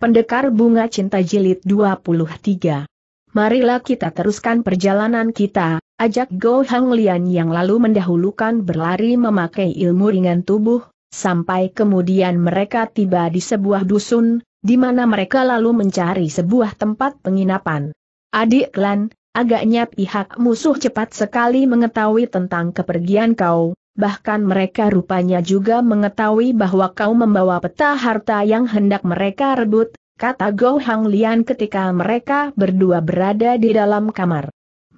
Pendekar Bunga Cinta Jilid 23 Marilah kita teruskan perjalanan kita, ajak Go Hang Lian yang lalu mendahulukan berlari memakai ilmu ringan tubuh, sampai kemudian mereka tiba di sebuah dusun, di mana mereka lalu mencari sebuah tempat penginapan. Adik Klan, agaknya pihak musuh cepat sekali mengetahui tentang kepergian kau, bahkan mereka rupanya juga mengetahui bahwa kau membawa peta harta yang hendak mereka rebut, kata Go Hang Lian ketika mereka berdua berada di dalam kamar.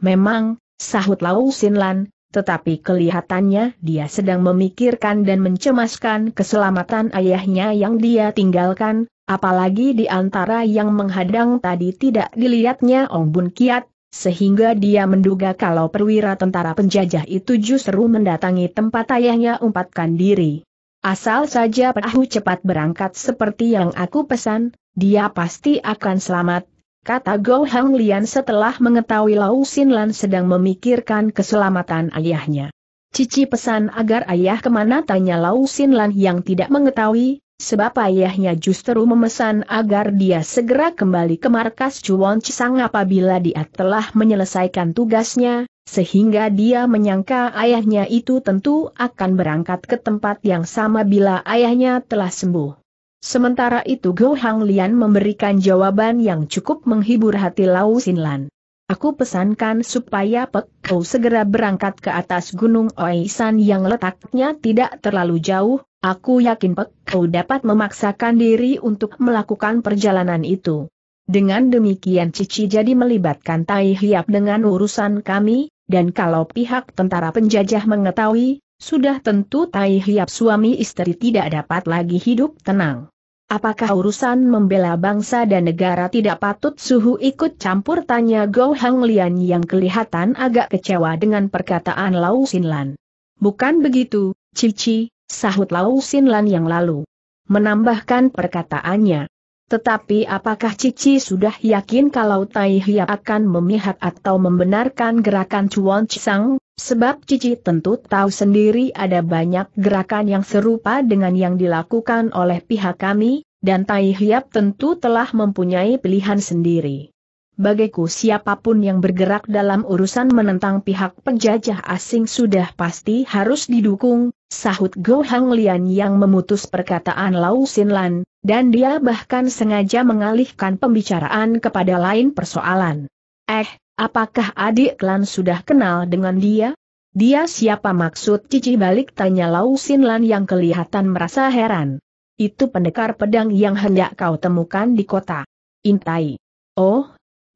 Memang, sahut Lau Sinlan, tetapi kelihatannya dia sedang memikirkan dan mencemaskan keselamatan ayahnya yang dia tinggalkan, apalagi di antara yang menghadang tadi tidak dilihatnya Ong Bun Kiat, sehingga dia menduga kalau perwira tentara penjajah itu justru mendatangi tempat ayahnya umpatkan diri. Asal saja perahu cepat berangkat seperti yang aku pesan, dia pasti akan selamat, kata Go Hang Lian setelah mengetahui Lau Sin Lan sedang memikirkan keselamatan ayahnya. Cici pesan agar ayah kemana tanya Lau Sin Lan yang tidak mengetahui, sebab ayahnya justru memesan agar dia segera kembali ke markas Cuan Cisang apabila dia telah menyelesaikan tugasnya, sehingga dia menyangka ayahnya itu tentu akan berangkat ke tempat yang sama bila ayahnya telah sembuh. Sementara itu Go Hang Lian memberikan jawaban yang cukup menghibur hati Lau Sinlan. Aku pesankan supaya Pek segera berangkat ke atas Gunung Oisan yang letaknya tidak terlalu jauh, Aku yakin Pek, kau dapat memaksakan diri untuk melakukan perjalanan itu. Dengan demikian Cici jadi melibatkan Tai Hiap dengan urusan kami, dan kalau pihak tentara penjajah mengetahui, sudah tentu Tai Hiap suami istri tidak dapat lagi hidup tenang. Apakah urusan membela bangsa dan negara tidak patut suhu ikut campur tanya Go Hang Lian yang kelihatan agak kecewa dengan perkataan Lau Sinlan. Bukan begitu, Cici, sahut Lau Sinlan yang lalu. Menambahkan perkataannya. Tetapi apakah Cici sudah yakin kalau Tai Hiap akan memihak atau membenarkan gerakan Chuan Chisang? Sebab Cici tentu tahu sendiri ada banyak gerakan yang serupa dengan yang dilakukan oleh pihak kami, dan Tai Hiap tentu telah mempunyai pilihan sendiri. Bagiku siapapun yang bergerak dalam urusan menentang pihak penjajah asing sudah pasti harus didukung, sahut Go Hang Lian yang memutus perkataan Lau Sin Lan, dan dia bahkan sengaja mengalihkan pembicaraan kepada lain persoalan. Eh, apakah adik Lan sudah kenal dengan dia? Dia siapa maksud cici balik tanya Lau Sin Lan yang kelihatan merasa heran. Itu pendekar pedang yang hendak kau temukan di kota. Intai. Oh,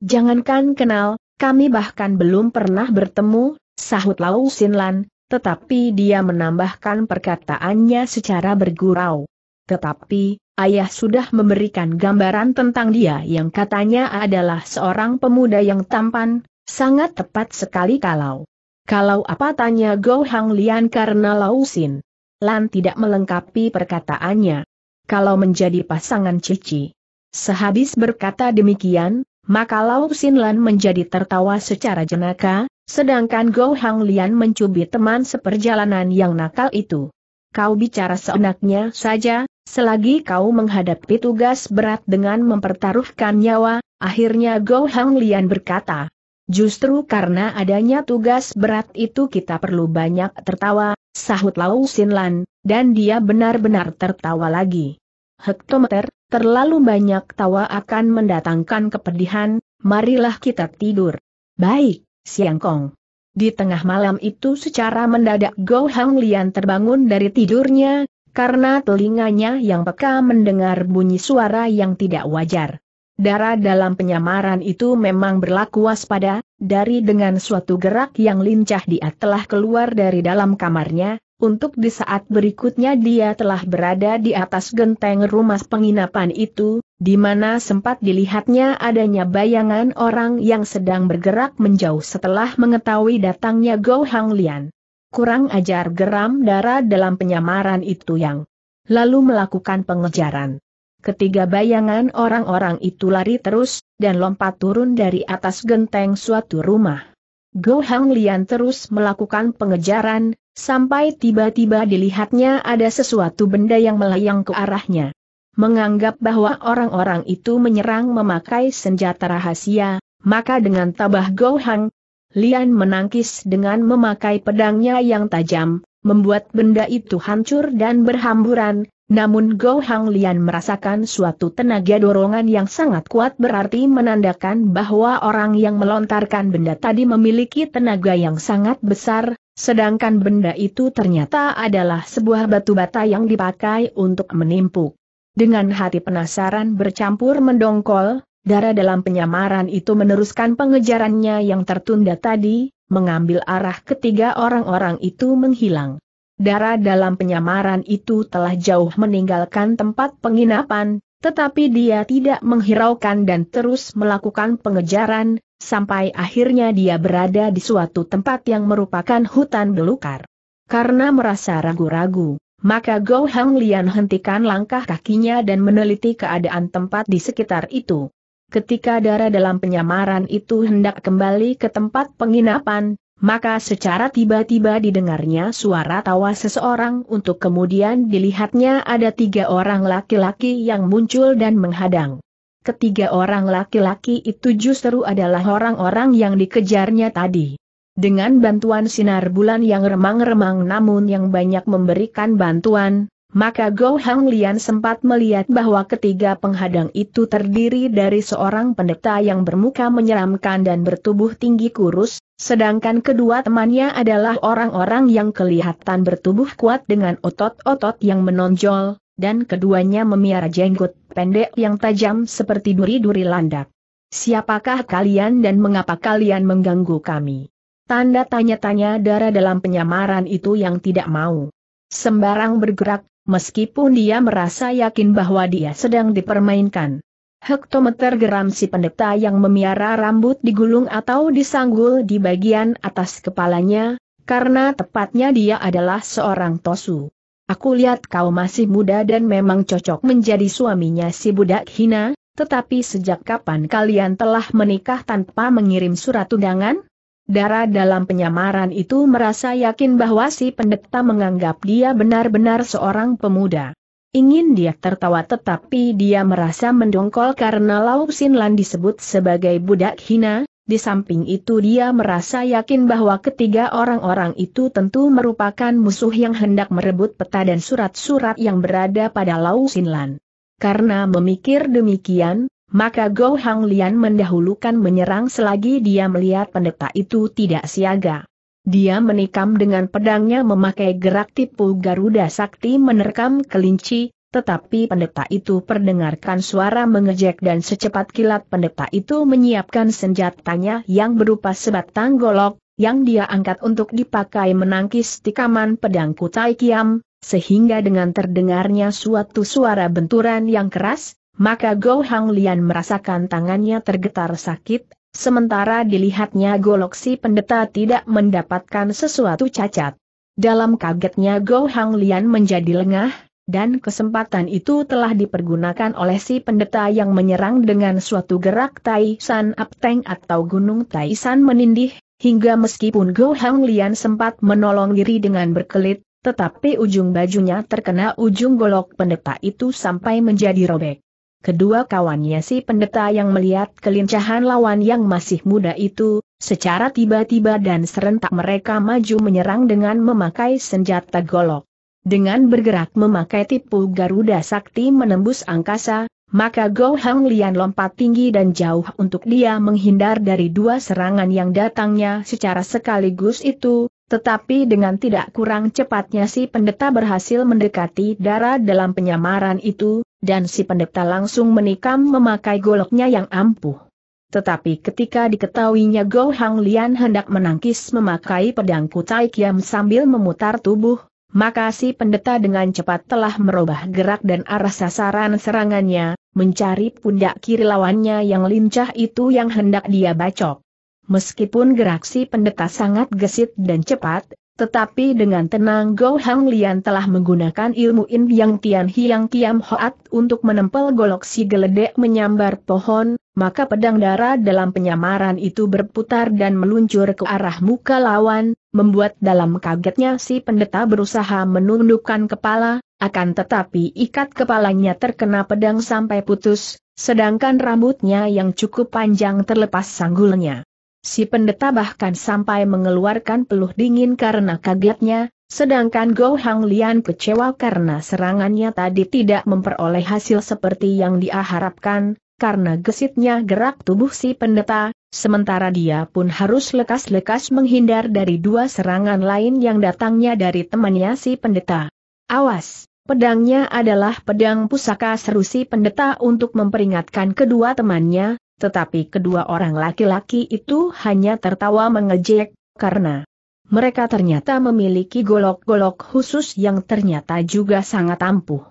jangankan kenal, kami bahkan belum pernah bertemu, sahut Lau Sin Lan, tetapi dia menambahkan perkataannya secara bergurau. Tetapi, ayah sudah memberikan gambaran tentang dia yang katanya adalah seorang pemuda yang tampan, sangat tepat sekali kalau. Kalau apa tanya Go Hang Lian karena Lausin. Lan tidak melengkapi perkataannya. Kalau menjadi pasangan Cici. Sehabis berkata demikian, maka Lau Sin menjadi tertawa secara jenaka, sedangkan Go Hang Lian mencubit teman seperjalanan yang nakal itu. Kau bicara seenaknya saja, selagi kau menghadapi tugas berat dengan mempertaruhkan nyawa, akhirnya Go Hang Lian berkata. Justru karena adanya tugas berat itu kita perlu banyak tertawa, sahut Lau Sinlan, dan dia benar-benar tertawa lagi. Hektometer, terlalu banyak tawa akan mendatangkan kepedihan, marilah kita tidur. Baik, Siang Kong. Di tengah malam itu secara mendadak Go Hang Lian terbangun dari tidurnya, karena telinganya yang peka mendengar bunyi suara yang tidak wajar. Darah dalam penyamaran itu memang berlaku waspada, dari dengan suatu gerak yang lincah dia telah keluar dari dalam kamarnya, untuk di saat berikutnya dia telah berada di atas genteng rumah penginapan itu, di mana sempat dilihatnya adanya bayangan orang yang sedang bergerak menjauh setelah mengetahui datangnya Go Hang Lian. Kurang ajar geram darah dalam penyamaran itu yang lalu melakukan pengejaran. Ketiga bayangan orang-orang itu lari terus, dan lompat turun dari atas genteng suatu rumah. Go Hang Lian terus melakukan pengejaran, Sampai tiba-tiba dilihatnya ada sesuatu benda yang melayang ke arahnya. Menganggap bahwa orang-orang itu menyerang memakai senjata rahasia, maka dengan tabah Gohang, Lian menangkis dengan memakai pedangnya yang tajam, membuat benda itu hancur dan berhamburan, namun Gohang Lian merasakan suatu tenaga dorongan yang sangat kuat berarti menandakan bahwa orang yang melontarkan benda tadi memiliki tenaga yang sangat besar, Sedangkan benda itu ternyata adalah sebuah batu bata yang dipakai untuk menimpuk. Dengan hati penasaran bercampur mendongkol, darah dalam penyamaran itu meneruskan pengejarannya yang tertunda tadi, mengambil arah ketiga orang-orang itu menghilang. Darah dalam penyamaran itu telah jauh meninggalkan tempat penginapan, tetapi dia tidak menghiraukan dan terus melakukan pengejaran, sampai akhirnya dia berada di suatu tempat yang merupakan hutan belukar. Karena merasa ragu-ragu, maka Go Hang Lian hentikan langkah kakinya dan meneliti keadaan tempat di sekitar itu. Ketika darah dalam penyamaran itu hendak kembali ke tempat penginapan, maka secara tiba-tiba didengarnya suara tawa seseorang untuk kemudian dilihatnya ada tiga orang laki-laki yang muncul dan menghadang. Ketiga orang laki-laki itu justru adalah orang-orang yang dikejarnya tadi. Dengan bantuan sinar bulan yang remang-remang namun yang banyak memberikan bantuan, maka Go Hang Lian sempat melihat bahwa ketiga penghadang itu terdiri dari seorang pendeta yang bermuka menyeramkan dan bertubuh tinggi kurus, sedangkan kedua temannya adalah orang-orang yang kelihatan bertubuh kuat dengan otot-otot yang menonjol, dan keduanya memiara jenggot pendek yang tajam seperti duri-duri landak. Siapakah kalian dan mengapa kalian mengganggu kami? Tanda tanya-tanya darah dalam penyamaran itu yang tidak mau. Sembarang bergerak, meskipun dia merasa yakin bahwa dia sedang dipermainkan. Hektometer geram si pendeta yang memiara rambut digulung atau disanggul di bagian atas kepalanya, karena tepatnya dia adalah seorang tosu. Aku lihat kau masih muda dan memang cocok menjadi suaminya si budak hina, tetapi sejak kapan kalian telah menikah tanpa mengirim surat undangan? Dara dalam penyamaran itu merasa yakin bahwa si pendeta menganggap dia benar-benar seorang pemuda. Ingin dia tertawa tetapi dia merasa mendongkol karena Lau Sinlan disebut sebagai budak hina, di samping itu dia merasa yakin bahwa ketiga orang-orang itu tentu merupakan musuh yang hendak merebut peta dan surat-surat yang berada pada laut Sinlan. Karena memikir demikian, maka Go Hang Lian mendahulukan menyerang selagi dia melihat pendeta itu tidak siaga. Dia menikam dengan pedangnya memakai gerak tipu Garuda Sakti menerkam kelinci, tetapi pendeta itu perdengarkan suara mengejek dan secepat kilat pendeta itu menyiapkan senjatanya yang berupa sebatang golok, yang dia angkat untuk dipakai menangkis tikaman pedang Kutai Kiam, sehingga dengan terdengarnya suatu suara benturan yang keras, maka Go Hang Lian merasakan tangannya tergetar sakit, sementara dilihatnya golok si pendeta tidak mendapatkan sesuatu cacat. Dalam kagetnya Go Hang Lian menjadi lengah, dan kesempatan itu telah dipergunakan oleh si pendeta yang menyerang dengan suatu gerak Tai San Apteng atau Gunung Tai menindih, hingga meskipun Go Hang Lian sempat menolong diri dengan berkelit, tetapi ujung bajunya terkena ujung golok pendeta itu sampai menjadi robek. Kedua kawannya si pendeta yang melihat kelincahan lawan yang masih muda itu, secara tiba-tiba dan serentak mereka maju menyerang dengan memakai senjata golok. Dengan bergerak memakai tipu Garuda Sakti menembus angkasa, maka Go Hang Lian lompat tinggi dan jauh untuk dia menghindar dari dua serangan yang datangnya secara sekaligus itu, tetapi dengan tidak kurang cepatnya si pendeta berhasil mendekati darah dalam penyamaran itu, dan si pendeta langsung menikam memakai goloknya yang ampuh. Tetapi ketika diketahuinya Go Hang Lian hendak menangkis memakai pedang Kutai Kiam sambil memutar tubuh, maka si pendeta dengan cepat telah merubah gerak dan arah sasaran serangannya, mencari pundak kiri lawannya yang lincah itu yang hendak dia bacok. Meskipun gerak si pendeta sangat gesit dan cepat, tetapi dengan tenang Go Hang Lian telah menggunakan ilmu In Yang Tian Hiang Kiam Hoat untuk menempel golok si geledek menyambar pohon, maka pedang darah dalam penyamaran itu berputar dan meluncur ke arah muka lawan, membuat dalam kagetnya si pendeta berusaha menundukkan kepala, akan tetapi ikat kepalanya terkena pedang sampai putus, sedangkan rambutnya yang cukup panjang terlepas sanggulnya. Si pendeta bahkan sampai mengeluarkan peluh dingin karena kagetnya, sedangkan Go Hang Lian kecewa karena serangannya tadi tidak memperoleh hasil seperti yang diharapkan, karena gesitnya gerak tubuh si pendeta, sementara dia pun harus lekas-lekas menghindar dari dua serangan lain yang datangnya dari temannya si pendeta. Awas! Pedangnya adalah pedang pusaka seru si pendeta untuk memperingatkan kedua temannya, tetapi kedua orang laki-laki itu hanya tertawa mengejek, karena mereka ternyata memiliki golok-golok khusus yang ternyata juga sangat ampuh.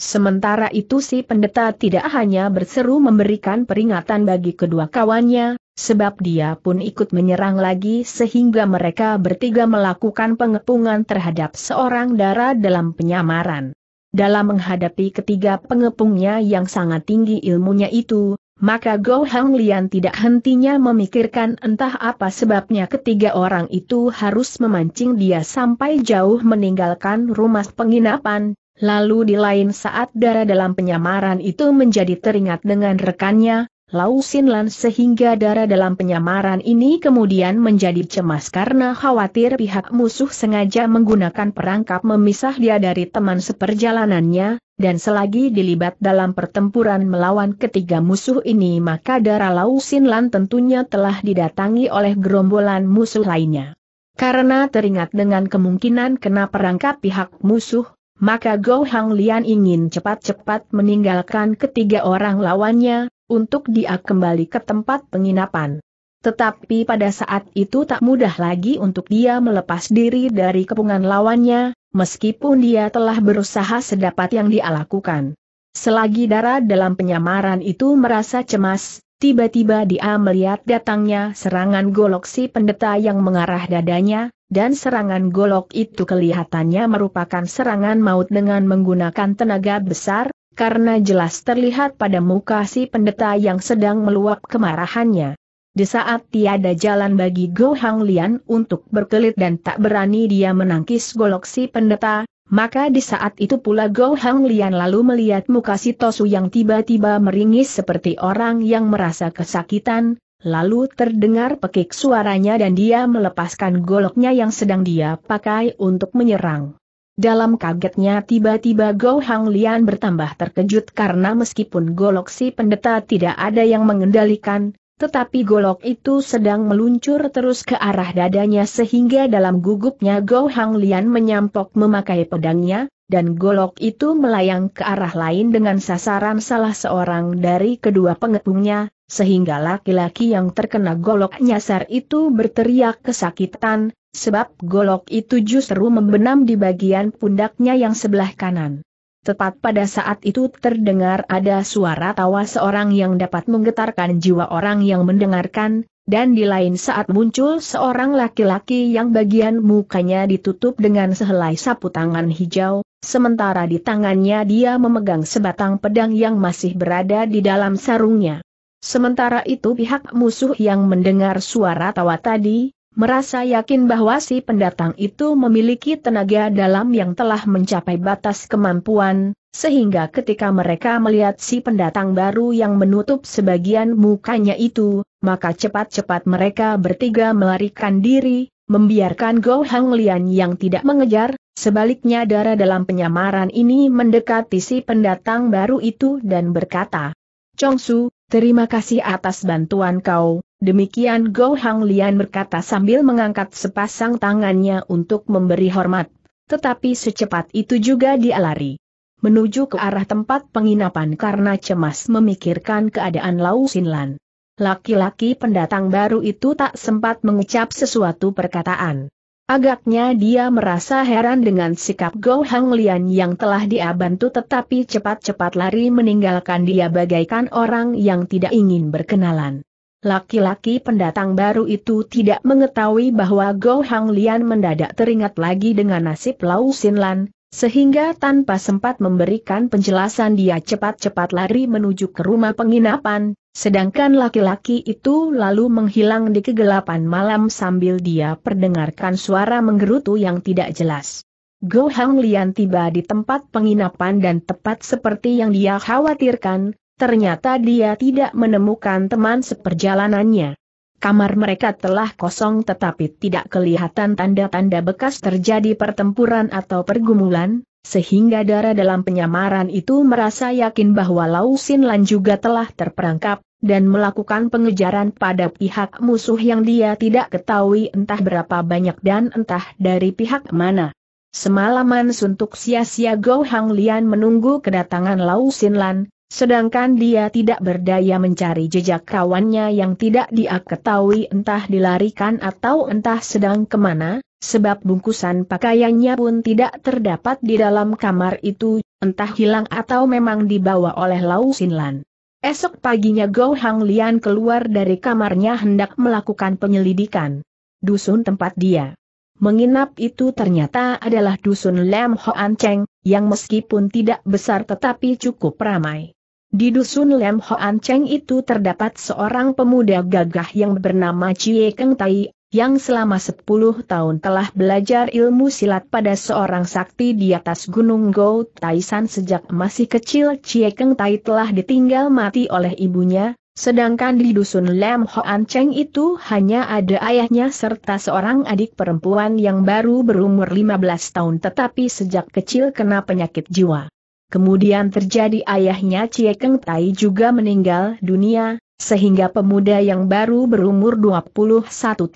Sementara itu si pendeta tidak hanya berseru memberikan peringatan bagi kedua kawannya, sebab dia pun ikut menyerang lagi sehingga mereka bertiga melakukan pengepungan terhadap seorang darah dalam penyamaran. Dalam menghadapi ketiga pengepungnya yang sangat tinggi ilmunya itu, maka Go Hang Lian tidak hentinya memikirkan entah apa sebabnya ketiga orang itu harus memancing dia sampai jauh meninggalkan rumah penginapan, lalu di lain saat darah dalam penyamaran itu menjadi teringat dengan rekannya, Lau Sin sehingga darah dalam penyamaran ini kemudian menjadi cemas karena khawatir pihak musuh sengaja menggunakan perangkap memisah dia dari teman seperjalanannya, dan selagi dilibat dalam pertempuran melawan ketiga musuh ini maka darah Lau Sin tentunya telah didatangi oleh gerombolan musuh lainnya. Karena teringat dengan kemungkinan kena perangkap pihak musuh, maka Go Hang Lian ingin cepat-cepat meninggalkan ketiga orang lawannya, untuk dia kembali ke tempat penginapan. Tetapi pada saat itu tak mudah lagi untuk dia melepas diri dari kepungan lawannya, meskipun dia telah berusaha sedapat yang dia lakukan. Selagi darah dalam penyamaran itu merasa cemas, tiba-tiba dia melihat datangnya serangan golok si pendeta yang mengarah dadanya, dan serangan golok itu kelihatannya merupakan serangan maut dengan menggunakan tenaga besar, karena jelas terlihat pada muka si pendeta yang sedang meluap kemarahannya. Di saat tiada jalan bagi Go Hang Lian untuk berkelit dan tak berani dia menangkis golok si pendeta, maka di saat itu pula Go Hang Lian lalu melihat muka si Tosu yang tiba-tiba meringis seperti orang yang merasa kesakitan, lalu terdengar pekik suaranya dan dia melepaskan goloknya yang sedang dia pakai untuk menyerang. Dalam kagetnya tiba-tiba Go Hang Lian bertambah terkejut karena meskipun golok si pendeta tidak ada yang mengendalikan, tetapi golok itu sedang meluncur terus ke arah dadanya sehingga dalam gugupnya Go Hang Lian menyampok memakai pedangnya, dan golok itu melayang ke arah lain dengan sasaran salah seorang dari kedua pengepungnya, sehingga laki-laki yang terkena golok nyasar itu berteriak kesakitan, sebab golok itu justru membenam di bagian pundaknya yang sebelah kanan. Tepat pada saat itu terdengar ada suara tawa seorang yang dapat menggetarkan jiwa orang yang mendengarkan, dan di lain saat muncul seorang laki-laki yang bagian mukanya ditutup dengan sehelai sapu tangan hijau, sementara di tangannya dia memegang sebatang pedang yang masih berada di dalam sarungnya. Sementara itu pihak musuh yang mendengar suara tawa tadi, merasa yakin bahwa si pendatang itu memiliki tenaga dalam yang telah mencapai batas kemampuan, sehingga ketika mereka melihat si pendatang baru yang menutup sebagian mukanya itu, maka cepat-cepat mereka bertiga melarikan diri, membiarkan Go Hang Lian yang tidak mengejar, sebaliknya darah dalam penyamaran ini mendekati si pendatang baru itu dan berkata, Chong Su, terima kasih atas bantuan kau, Demikian Go Hang Lian berkata sambil mengangkat sepasang tangannya untuk memberi hormat. Tetapi secepat itu juga dia lari. Menuju ke arah tempat penginapan karena cemas memikirkan keadaan Lau Sinlan. Laki-laki pendatang baru itu tak sempat mengucap sesuatu perkataan. Agaknya dia merasa heran dengan sikap Go Hang Lian yang telah dia bantu tetapi cepat-cepat lari meninggalkan dia bagaikan orang yang tidak ingin berkenalan. Laki-laki pendatang baru itu tidak mengetahui bahwa Go Hang Lian mendadak teringat lagi dengan nasib Lau Sin Lan, sehingga tanpa sempat memberikan penjelasan dia cepat-cepat lari menuju ke rumah penginapan, sedangkan laki-laki itu lalu menghilang di kegelapan malam sambil dia perdengarkan suara menggerutu yang tidak jelas. Go Hang Lian tiba di tempat penginapan dan tepat seperti yang dia khawatirkan, Ternyata dia tidak menemukan teman seperjalanannya. Kamar mereka telah kosong tetapi tidak kelihatan tanda-tanda bekas terjadi pertempuran atau pergumulan, sehingga darah dalam penyamaran itu merasa yakin bahwa Lau Sin Lan juga telah terperangkap, dan melakukan pengejaran pada pihak musuh yang dia tidak ketahui entah berapa banyak dan entah dari pihak mana. Semalaman suntuk sia-sia Go Lian menunggu kedatangan Lau Sin Lan, Sedangkan dia tidak berdaya mencari jejak kawannya yang tidak dia ketahui entah dilarikan atau entah sedang kemana, sebab bungkusan pakaiannya pun tidak terdapat di dalam kamar itu, entah hilang atau memang dibawa oleh Lau Sinlan. Esok paginya Go Hang Lian keluar dari kamarnya hendak melakukan penyelidikan. Dusun tempat dia menginap itu ternyata adalah dusun Lam Hoan Cheng, yang meskipun tidak besar tetapi cukup ramai. Di dusun Lem Hoan Cheng itu terdapat seorang pemuda gagah yang bernama Chie Keng Tai, yang selama 10 tahun telah belajar ilmu silat pada seorang sakti di atas Gunung Go Taisan sejak masih kecil Chie Keng Tai telah ditinggal mati oleh ibunya, sedangkan di dusun Lem Hoan Cheng itu hanya ada ayahnya serta seorang adik perempuan yang baru berumur 15 tahun tetapi sejak kecil kena penyakit jiwa. Kemudian terjadi ayahnya Cie Keng Tai juga meninggal dunia, sehingga pemuda yang baru berumur 21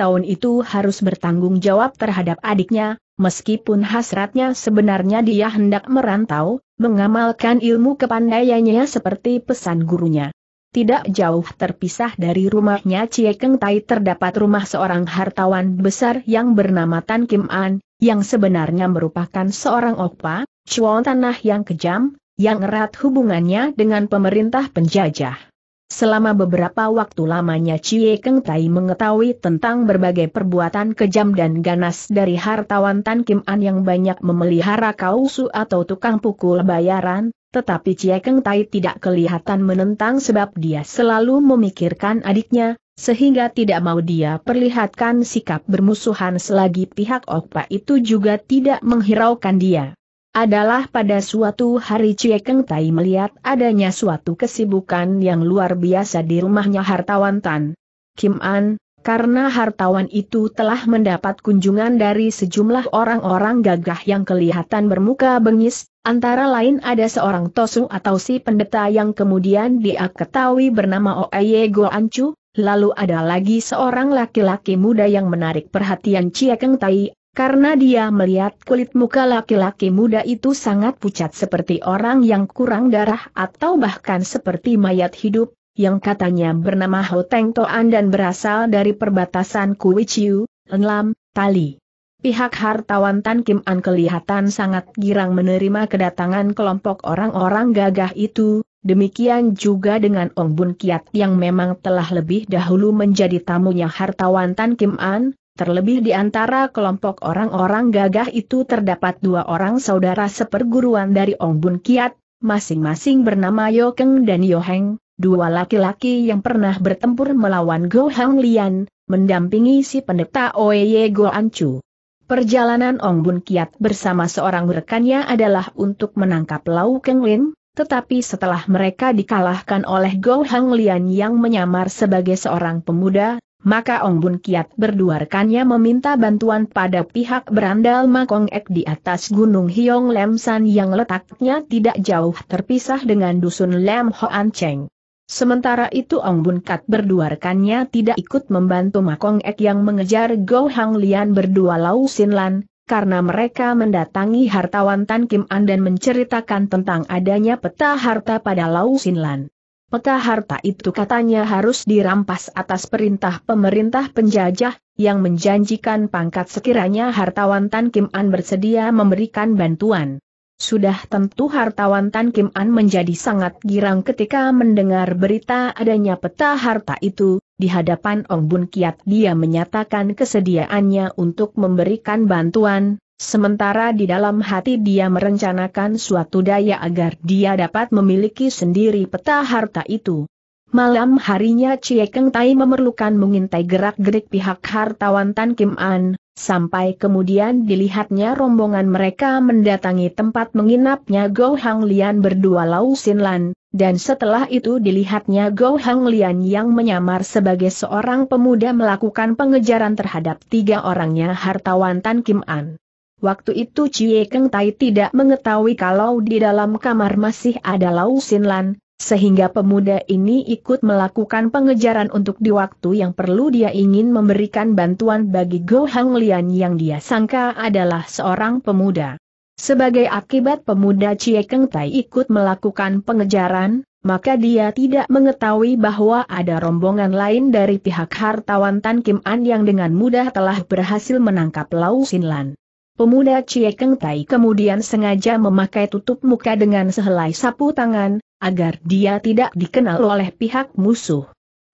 tahun itu harus bertanggung jawab terhadap adiknya, meskipun hasratnya sebenarnya dia hendak merantau, mengamalkan ilmu kepandaiannya seperti pesan gurunya. Tidak jauh terpisah dari rumahnya Cie Keng Tai terdapat rumah seorang hartawan besar yang bernama Tan Kim An, yang sebenarnya merupakan seorang okpa, cuan tanah yang kejam, yang erat hubungannya dengan pemerintah penjajah. Selama beberapa waktu lamanya Cie Keng Tai mengetahui tentang berbagai perbuatan kejam dan ganas dari hartawan Tan Kim An yang banyak memelihara kausu atau tukang pukul bayaran, tetapi Ciekeng Keng Tai tidak kelihatan menentang sebab dia selalu memikirkan adiknya, sehingga tidak mau dia perlihatkan sikap bermusuhan selagi pihak Okpa itu juga tidak menghiraukan dia. Adalah pada suatu hari Ciekeng Keng Tai melihat adanya suatu kesibukan yang luar biasa di rumahnya hartawan Tan. Kim An, karena hartawan itu telah mendapat kunjungan dari sejumlah orang-orang gagah yang kelihatan bermuka bengis, Antara lain ada seorang Tosu atau si pendeta yang kemudian dia ketahui bernama Oeye Goancu, lalu ada lagi seorang laki-laki muda yang menarik perhatian Chia Keng Tai, karena dia melihat kulit muka laki-laki muda itu sangat pucat seperti orang yang kurang darah atau bahkan seperti mayat hidup, yang katanya bernama Ho Toan dan berasal dari perbatasan Kuichiu, Enlam, Tali. Pihak hartawan Tan Kim An kelihatan sangat girang menerima kedatangan kelompok orang-orang gagah itu, demikian juga dengan Ong Bun Kiat yang memang telah lebih dahulu menjadi tamunya hartawan Tan Kim An, terlebih di antara kelompok orang-orang gagah itu terdapat dua orang saudara seperguruan dari Ong Bun Kiat, masing-masing bernama Yo Keng dan Yo Heng, dua laki-laki yang pernah bertempur melawan Go Hang Lian, mendampingi si pendeta Oye Go Chu. Perjalanan Ong Bun Kiat bersama seorang rekannya adalah untuk menangkap Lau Keng Lin, tetapi setelah mereka dikalahkan oleh Go Hang Lian yang menyamar sebagai seorang pemuda, maka Ong Bun Kiat berdua rekannya meminta bantuan pada pihak berandal Makong Ek di atas Gunung Hiong Lem San yang letaknya tidak jauh terpisah dengan Dusun Lem Hoan Cheng. Sementara itu Ong Bun Kat berdua rekannya tidak ikut membantu Makong Ek yang mengejar Go Hang Lian berdua Lau Sin Lan, karena mereka mendatangi hartawan Tan Kim An dan menceritakan tentang adanya peta harta pada Lau Sin Lan. Peta harta itu katanya harus dirampas atas perintah pemerintah penjajah, yang menjanjikan pangkat sekiranya hartawan Tan Kim An bersedia memberikan bantuan. Sudah tentu hartawan Tan Kim An menjadi sangat girang ketika mendengar berita adanya peta harta itu, di hadapan Ong Bun Kiat dia menyatakan kesediaannya untuk memberikan bantuan, sementara di dalam hati dia merencanakan suatu daya agar dia dapat memiliki sendiri peta harta itu. Malam harinya Cie Keng Tai memerlukan mengintai gerak-gerik pihak hartawan Tan Kim An, sampai kemudian dilihatnya rombongan mereka mendatangi tempat menginapnya Go Hang Lian berdua Lau Sin Lan, dan setelah itu dilihatnya Go Hang Lian yang menyamar sebagai seorang pemuda melakukan pengejaran terhadap tiga orangnya hartawan Tan Kim An. Waktu itu Cie Keng Tai tidak mengetahui kalau di dalam kamar masih ada Lau Sin Lan, sehingga pemuda ini ikut melakukan pengejaran untuk di waktu yang perlu dia ingin memberikan bantuan bagi Go Hang Lian yang dia sangka adalah seorang pemuda. Sebagai akibat pemuda Chie Keng Tai ikut melakukan pengejaran, maka dia tidak mengetahui bahwa ada rombongan lain dari pihak hartawan Tan Kim An yang dengan mudah telah berhasil menangkap Lau Sin Lan. Pemuda Chie Keng Tai kemudian sengaja memakai tutup muka dengan sehelai sapu tangan, agar dia tidak dikenal oleh pihak musuh.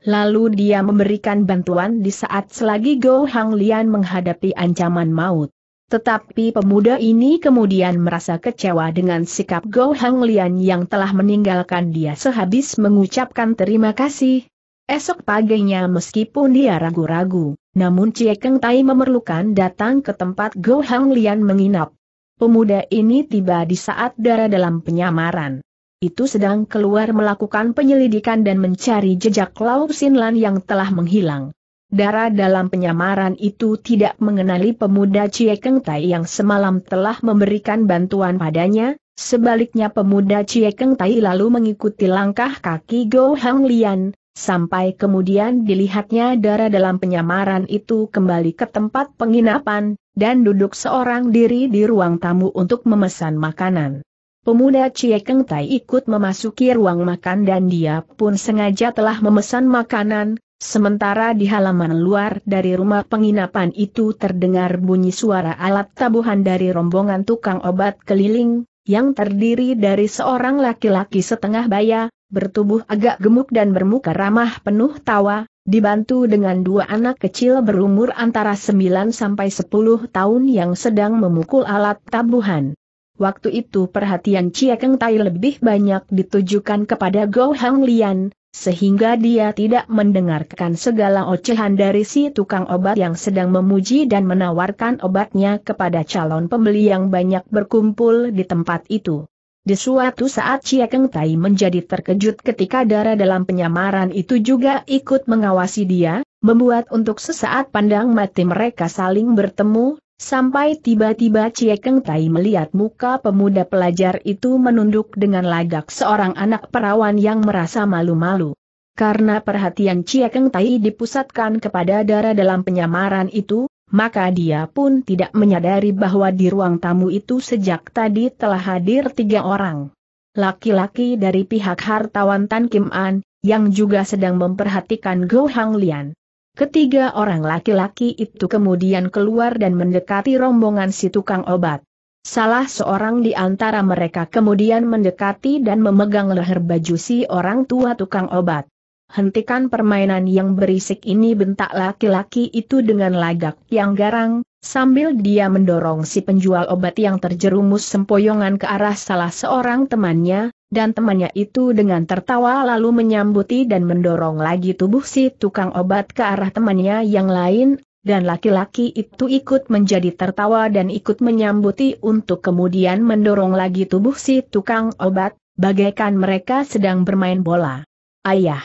Lalu dia memberikan bantuan di saat selagi Go Hang Lian menghadapi ancaman maut. Tetapi pemuda ini kemudian merasa kecewa dengan sikap Go Hang Lian yang telah meninggalkan dia sehabis mengucapkan terima kasih. Esok paginya meskipun dia ragu-ragu, namun Cie Keng Tai memerlukan datang ke tempat Go Hang Lian menginap. Pemuda ini tiba di saat darah dalam penyamaran itu sedang keluar melakukan penyelidikan dan mencari jejak Lau Sinlan yang telah menghilang. Darah dalam penyamaran itu tidak mengenali pemuda Cie Keng Tai yang semalam telah memberikan bantuan padanya, sebaliknya pemuda Cie Keng Tai lalu mengikuti langkah kaki Go Hang Lian, sampai kemudian dilihatnya darah dalam penyamaran itu kembali ke tempat penginapan, dan duduk seorang diri di ruang tamu untuk memesan makanan. Pemuda Cie Keng Tai ikut memasuki ruang makan dan dia pun sengaja telah memesan makanan, sementara di halaman luar dari rumah penginapan itu terdengar bunyi suara alat tabuhan dari rombongan tukang obat keliling, yang terdiri dari seorang laki-laki setengah baya, bertubuh agak gemuk dan bermuka ramah penuh tawa, dibantu dengan dua anak kecil berumur antara 9 sampai 10 tahun yang sedang memukul alat tabuhan. Waktu itu perhatian Chia Keng Tai lebih banyak ditujukan kepada Go Hang Lian, sehingga dia tidak mendengarkan segala ocehan dari si tukang obat yang sedang memuji dan menawarkan obatnya kepada calon pembeli yang banyak berkumpul di tempat itu. Di suatu saat Chia Keng Tai menjadi terkejut ketika darah dalam penyamaran itu juga ikut mengawasi dia, membuat untuk sesaat pandang mati mereka saling bertemu, Sampai tiba-tiba Ciekeng Tai melihat muka pemuda pelajar itu menunduk dengan lagak seorang anak perawan yang merasa malu-malu. Karena perhatian Ciekeng Tai dipusatkan kepada darah dalam penyamaran itu, maka dia pun tidak menyadari bahwa di ruang tamu itu sejak tadi telah hadir tiga orang. Laki-laki dari pihak hartawan Tan Kim An, yang juga sedang memperhatikan Go Hang Lian. Ketiga orang laki-laki itu kemudian keluar dan mendekati rombongan si tukang obat. Salah seorang di antara mereka kemudian mendekati dan memegang leher baju si orang tua tukang obat. Hentikan permainan yang berisik ini bentak laki-laki itu dengan lagak yang garang, sambil dia mendorong si penjual obat yang terjerumus sempoyongan ke arah salah seorang temannya, dan temannya itu dengan tertawa lalu menyambuti dan mendorong lagi tubuh si tukang obat ke arah temannya yang lain, dan laki-laki itu ikut menjadi tertawa dan ikut menyambuti untuk kemudian mendorong lagi tubuh si tukang obat, bagaikan mereka sedang bermain bola. Ayah.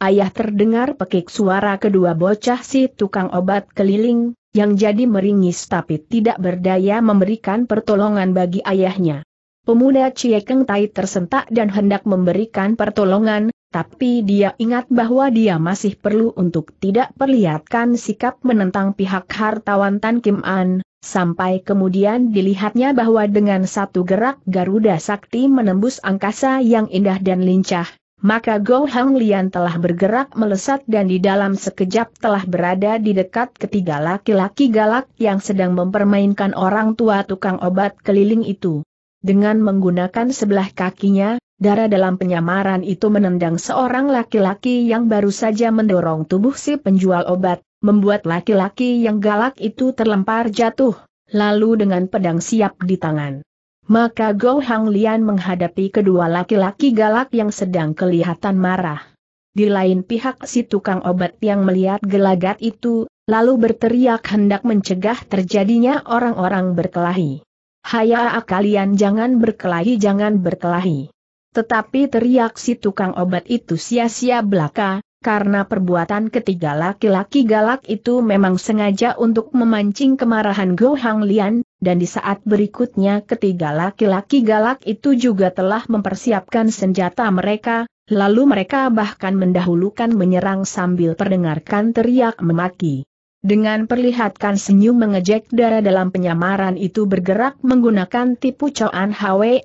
Ayah terdengar pekik suara kedua bocah si tukang obat keliling, yang jadi meringis tapi tidak berdaya memberikan pertolongan bagi ayahnya. Pemuda Keng Tai tersentak dan hendak memberikan pertolongan, tapi dia ingat bahwa dia masih perlu untuk tidak perlihatkan sikap menentang pihak hartawan Tan Kim An, sampai kemudian dilihatnya bahwa dengan satu gerak Garuda Sakti menembus angkasa yang indah dan lincah, maka Go Hang Lian telah bergerak melesat dan di dalam sekejap telah berada di dekat ketiga laki-laki galak yang sedang mempermainkan orang tua tukang obat keliling itu. Dengan menggunakan sebelah kakinya, darah dalam penyamaran itu menendang seorang laki-laki yang baru saja mendorong tubuh si penjual obat, membuat laki-laki yang galak itu terlempar jatuh, lalu dengan pedang siap di tangan. Maka Go Hang Lian menghadapi kedua laki-laki galak yang sedang kelihatan marah. Di lain pihak si tukang obat yang melihat gelagat itu, lalu berteriak hendak mencegah terjadinya orang-orang berkelahi. Haya kalian jangan berkelahi jangan berkelahi. Tetapi teriak si tukang obat itu sia-sia belaka, karena perbuatan ketiga laki-laki galak itu memang sengaja untuk memancing kemarahan Go Hang Lian, dan di saat berikutnya ketiga laki-laki galak itu juga telah mempersiapkan senjata mereka, lalu mereka bahkan mendahulukan menyerang sambil perdengarkan teriak memaki. Dengan perlihatkan senyum mengejek darah dalam penyamaran itu bergerak menggunakan tipu coan Hwa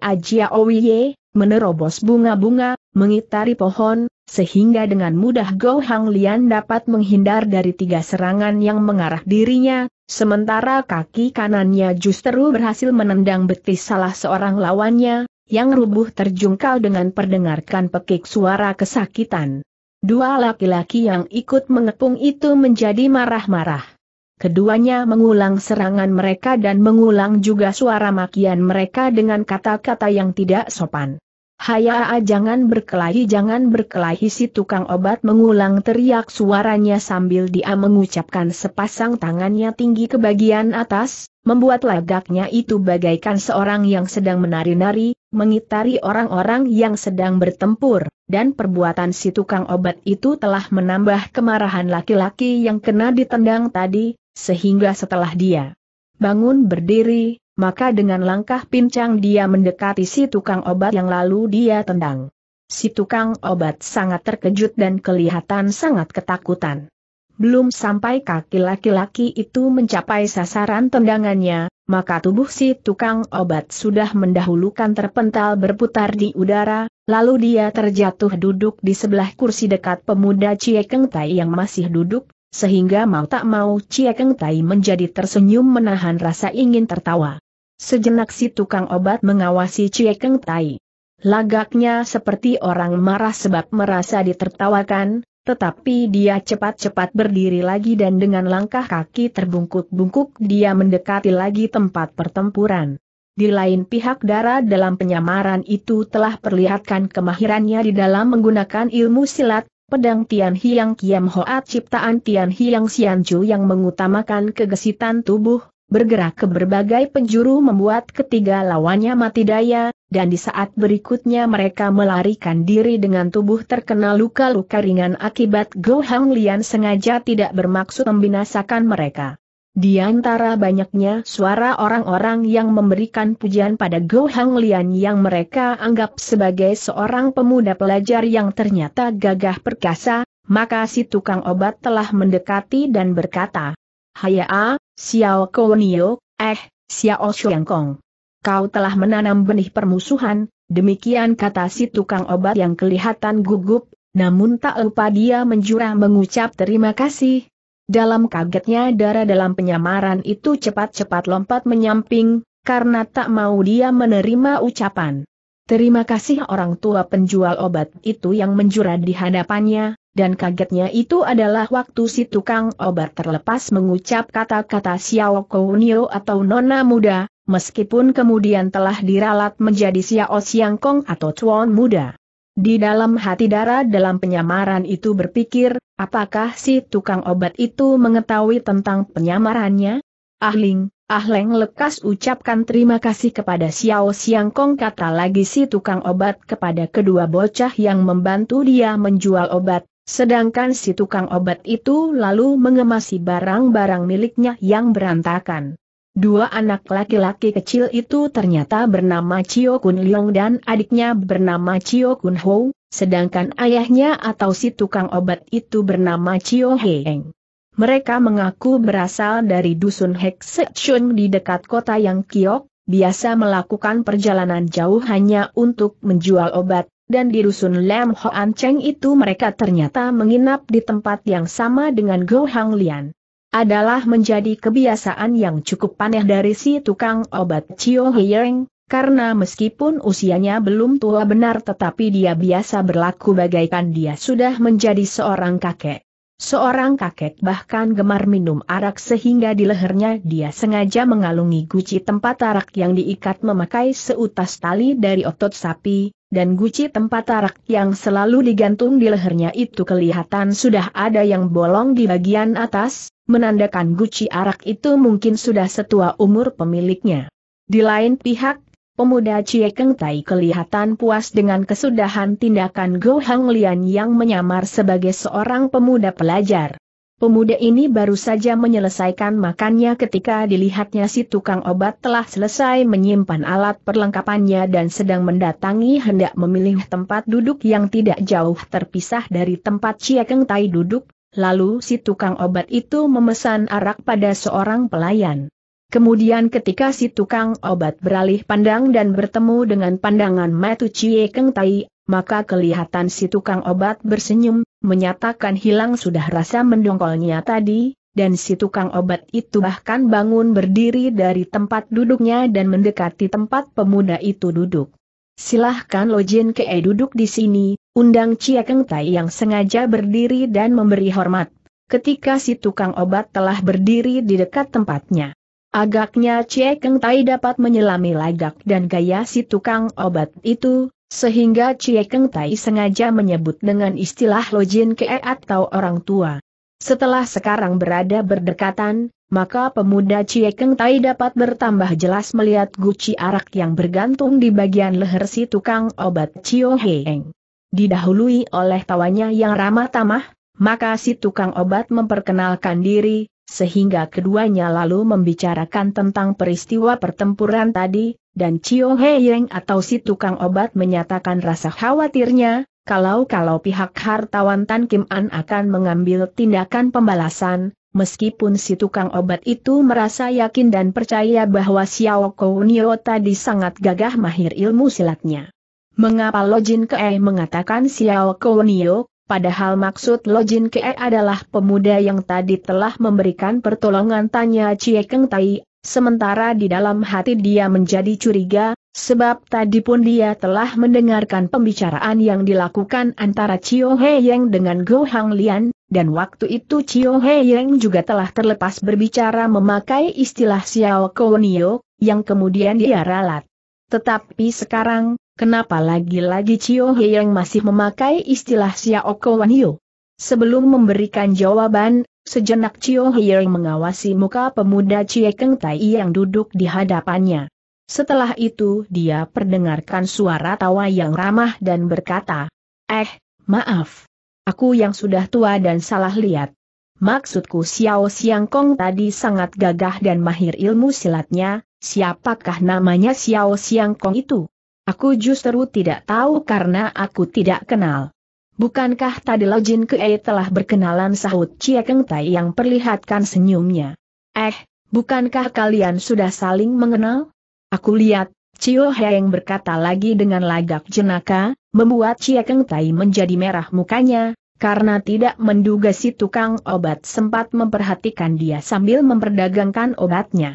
Owiye, menerobos bunga-bunga, mengitari pohon, sehingga dengan mudah Go Hang Lian dapat menghindar dari tiga serangan yang mengarah dirinya, sementara kaki kanannya justru berhasil menendang betis salah seorang lawannya, yang rubuh terjungkal dengan perdengarkan pekik suara kesakitan. Dua laki-laki yang ikut mengepung itu menjadi marah-marah. Keduanya mengulang serangan mereka dan mengulang juga suara makian mereka dengan kata-kata yang tidak sopan. Hayaa jangan berkelahi jangan berkelahi si tukang obat mengulang teriak suaranya sambil dia mengucapkan sepasang tangannya tinggi ke bagian atas, membuat lagaknya itu bagaikan seorang yang sedang menari-nari, mengitari orang-orang yang sedang bertempur, dan perbuatan si tukang obat itu telah menambah kemarahan laki-laki yang kena ditendang tadi, sehingga setelah dia bangun berdiri, maka dengan langkah pincang dia mendekati si tukang obat yang lalu dia tendang. Si tukang obat sangat terkejut dan kelihatan sangat ketakutan. Belum sampai kaki laki-laki itu mencapai sasaran tendangannya, maka tubuh si tukang obat sudah mendahulukan terpental berputar di udara, lalu dia terjatuh duduk di sebelah kursi dekat pemuda Ciekeng Tai yang masih duduk, sehingga mau tak mau Ciekeng Tai menjadi tersenyum menahan rasa ingin tertawa. Sejenak si tukang obat mengawasi Ciekeng Tai. Lagaknya seperti orang marah sebab merasa ditertawakan, tetapi dia cepat-cepat berdiri lagi dan dengan langkah kaki terbungkuk-bungkuk dia mendekati lagi tempat pertempuran. Di lain pihak darah dalam penyamaran itu telah perlihatkan kemahirannya di dalam menggunakan ilmu silat, pedang Tian Hiang Kiam Hoat ciptaan Tian Hiang Chu yang mengutamakan kegesitan tubuh, bergerak ke berbagai penjuru membuat ketiga lawannya mati daya, dan di saat berikutnya mereka melarikan diri dengan tubuh terkena luka-luka ringan akibat Go Hang Lian sengaja tidak bermaksud membinasakan mereka. Di antara banyaknya suara orang-orang yang memberikan pujian pada Go Hang Lian yang mereka anggap sebagai seorang pemuda pelajar yang ternyata gagah perkasa, maka si tukang obat telah mendekati dan berkata, Haya A, Xiao Kounio, eh, Xiao Shuangkong. Kau telah menanam benih permusuhan, demikian kata si tukang obat yang kelihatan gugup, namun tak lupa dia menjura mengucap terima kasih. Dalam kagetnya darah dalam penyamaran itu cepat-cepat lompat menyamping, karena tak mau dia menerima ucapan. Terima kasih orang tua penjual obat itu yang menjura di hadapannya, dan kagetnya itu adalah waktu si tukang obat terlepas mengucap kata-kata Xiao Kounio atau Nona Muda, meskipun kemudian telah diralat menjadi Xiao Xiang Kong atau Chuan Muda. Di dalam hati darah dalam penyamaran itu berpikir, apakah si tukang obat itu mengetahui tentang penyamarannya? Ahling, Ahleng lekas ucapkan terima kasih kepada Xiao Xiang Kong kata lagi si tukang obat kepada kedua bocah yang membantu dia menjual obat, Sedangkan si tukang obat itu lalu mengemasi barang-barang miliknya yang berantakan. Dua anak laki-laki kecil itu ternyata bernama Chio Kun Leong dan adiknya bernama Chio Kun Ho, sedangkan ayahnya atau si tukang obat itu bernama Chio Heeng. Mereka mengaku berasal dari dusun Sechun di dekat kota yang Kiok, biasa melakukan perjalanan jauh hanya untuk menjual obat, dan di rusun Lam Hoan Cheng itu mereka ternyata menginap di tempat yang sama dengan Go Hang Lian. Adalah menjadi kebiasaan yang cukup aneh dari si tukang obat Chio Hyeng, karena meskipun usianya belum tua benar tetapi dia biasa berlaku bagaikan dia sudah menjadi seorang kakek. Seorang kakek bahkan gemar minum arak sehingga di lehernya dia sengaja mengalungi guci tempat arak yang diikat memakai seutas tali dari otot sapi, dan guci tempat arak yang selalu digantung di lehernya itu kelihatan sudah ada yang bolong di bagian atas, menandakan guci arak itu mungkin sudah setua umur pemiliknya. Di lain pihak, Pemuda Cie Keng Tai kelihatan puas dengan kesudahan tindakan Go Hang Lian yang menyamar sebagai seorang pemuda pelajar. Pemuda ini baru saja menyelesaikan makannya ketika dilihatnya si tukang obat telah selesai menyimpan alat perlengkapannya dan sedang mendatangi hendak memilih tempat duduk yang tidak jauh terpisah dari tempat Cie Keng Tai duduk, lalu si tukang obat itu memesan arak pada seorang pelayan. Kemudian ketika si tukang obat beralih pandang dan bertemu dengan pandangan Matu Chie Keng Tai, maka kelihatan si tukang obat bersenyum, menyatakan hilang sudah rasa mendongkolnya tadi, dan si tukang obat itu bahkan bangun berdiri dari tempat duduknya dan mendekati tempat pemuda itu duduk. Silahkan Lojin Kee duduk di sini, undang cie Keng Tai yang sengaja berdiri dan memberi hormat. Ketika si tukang obat telah berdiri di dekat tempatnya. Agaknya Ciekeng Tai dapat menyelami lagak dan gaya si tukang obat itu, sehingga Ciekeng Tai sengaja menyebut dengan istilah lojin ke atau orang tua. Setelah sekarang berada berdekatan, maka pemuda Ciekeng Tai dapat bertambah jelas melihat guci arak yang bergantung di bagian leher si tukang obat Cio Heeng. Didahului oleh tawanya yang ramah tamah, maka si tukang obat memperkenalkan diri, sehingga keduanya lalu membicarakan tentang peristiwa pertempuran tadi, dan Cio Heyeng atau si tukang obat menyatakan rasa khawatirnya, kalau-kalau pihak hartawan Tan Kim An akan mengambil tindakan pembalasan, Meskipun si tukang obat itu merasa yakin dan percaya bahwa Xiao Kounio tadi sangat gagah mahir ilmu silatnya. Mengapa Lo Jin Kei mengatakan Xiao Kounio, Padahal maksud Lo Jin Ke adalah pemuda yang tadi telah memberikan pertolongan tanya Cie Keng Tai, sementara di dalam hati dia menjadi curiga, sebab tadi pun dia telah mendengarkan pembicaraan yang dilakukan antara Chio He Yang dengan Go Hang Lian, dan waktu itu Chio He Yang juga telah terlepas berbicara memakai istilah Xiao Nio, yang kemudian dia ralat. Tetapi sekarang, Kenapa lagi-lagi Cio He yang masih memakai istilah Xiao Wan Yu? Sebelum memberikan jawaban, sejenak Cio He yang mengawasi muka pemuda Ciekeng Keng Tai yang duduk di hadapannya. Setelah itu dia perdengarkan suara tawa yang ramah dan berkata, Eh, maaf. Aku yang sudah tua dan salah lihat. Maksudku Xiao Siang Kong tadi sangat gagah dan mahir ilmu silatnya, siapakah namanya Xiao Siang Kong itu? Aku justru tidak tahu karena aku tidak kenal. Bukankah tadi Lo Jin Kei telah berkenalan sahut Chia Keng Tai yang perlihatkan senyumnya. Eh, bukankah kalian sudah saling mengenal? Aku lihat, Cio Heng berkata lagi dengan lagak jenaka, membuat Chia Keng Tai menjadi merah mukanya, karena tidak menduga si tukang obat sempat memperhatikan dia sambil memperdagangkan obatnya.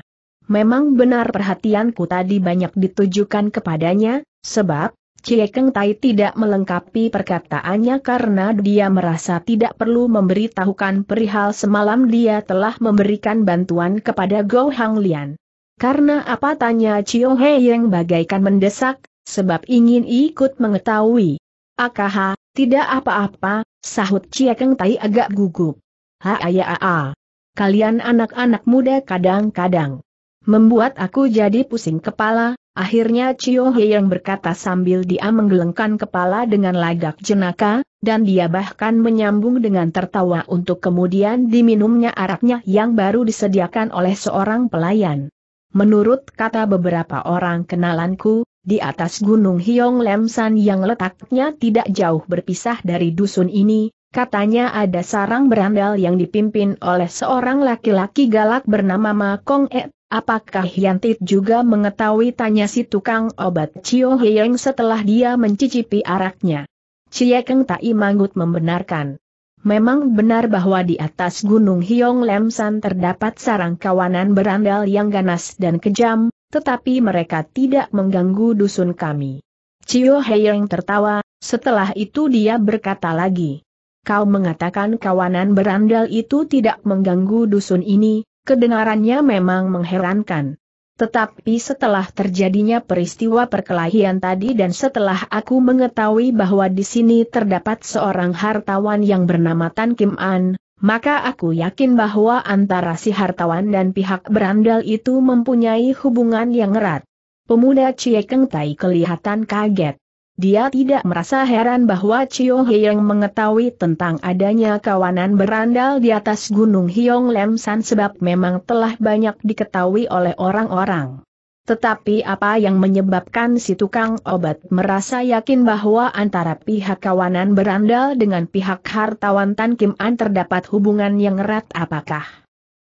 Memang benar perhatianku tadi banyak ditujukan kepadanya, sebab, Ciekeng Tai tidak melengkapi perkataannya karena dia merasa tidak perlu memberitahukan perihal semalam dia telah memberikan bantuan kepada Go Hang Lian. Karena apa tanya Cio He yang bagaikan mendesak, sebab ingin ikut mengetahui. Akaha, tidak apa-apa, sahut Ciekeng Tai agak gugup. Ha ya Kalian anak-anak muda kadang-kadang Membuat aku jadi pusing kepala, akhirnya He Yang berkata sambil dia menggelengkan kepala dengan lagak jenaka, dan dia bahkan menyambung dengan tertawa untuk kemudian diminumnya araknya yang baru disediakan oleh seorang pelayan. Menurut kata beberapa orang kenalanku, di atas gunung Hiong Lemsan yang letaknya tidak jauh berpisah dari dusun ini, Katanya ada sarang berandal yang dipimpin oleh seorang laki-laki galak bernama Ma Kong Et, Apakah Yantit juga mengetahui tanya si tukang obat Cio Heyeng setelah dia mencicipi araknya? Cie Keng Tak Manggut membenarkan. Memang benar bahwa di atas Gunung Hyong Lemsan terdapat sarang kawanan berandal yang ganas dan kejam, tetapi mereka tidak mengganggu dusun kami. Cio Heyeng tertawa, setelah itu dia berkata lagi. Kau mengatakan kawanan berandal itu tidak mengganggu dusun ini, Kedengarannya memang mengherankan. Tetapi setelah terjadinya peristiwa perkelahian tadi dan setelah aku mengetahui bahwa di sini terdapat seorang hartawan yang bernama Tan Kim An, maka aku yakin bahwa antara si hartawan dan pihak berandal itu mempunyai hubungan yang erat. Pemuda Ciekeng Tai kelihatan kaget. Dia tidak merasa heran bahwa Chio Heyang mengetahui tentang adanya kawanan berandal di atas Gunung Hiong Lem San sebab memang telah banyak diketahui oleh orang-orang. Tetapi apa yang menyebabkan si tukang obat merasa yakin bahwa antara pihak kawanan berandal dengan pihak hartawan Tan Kim An terdapat hubungan yang erat apakah?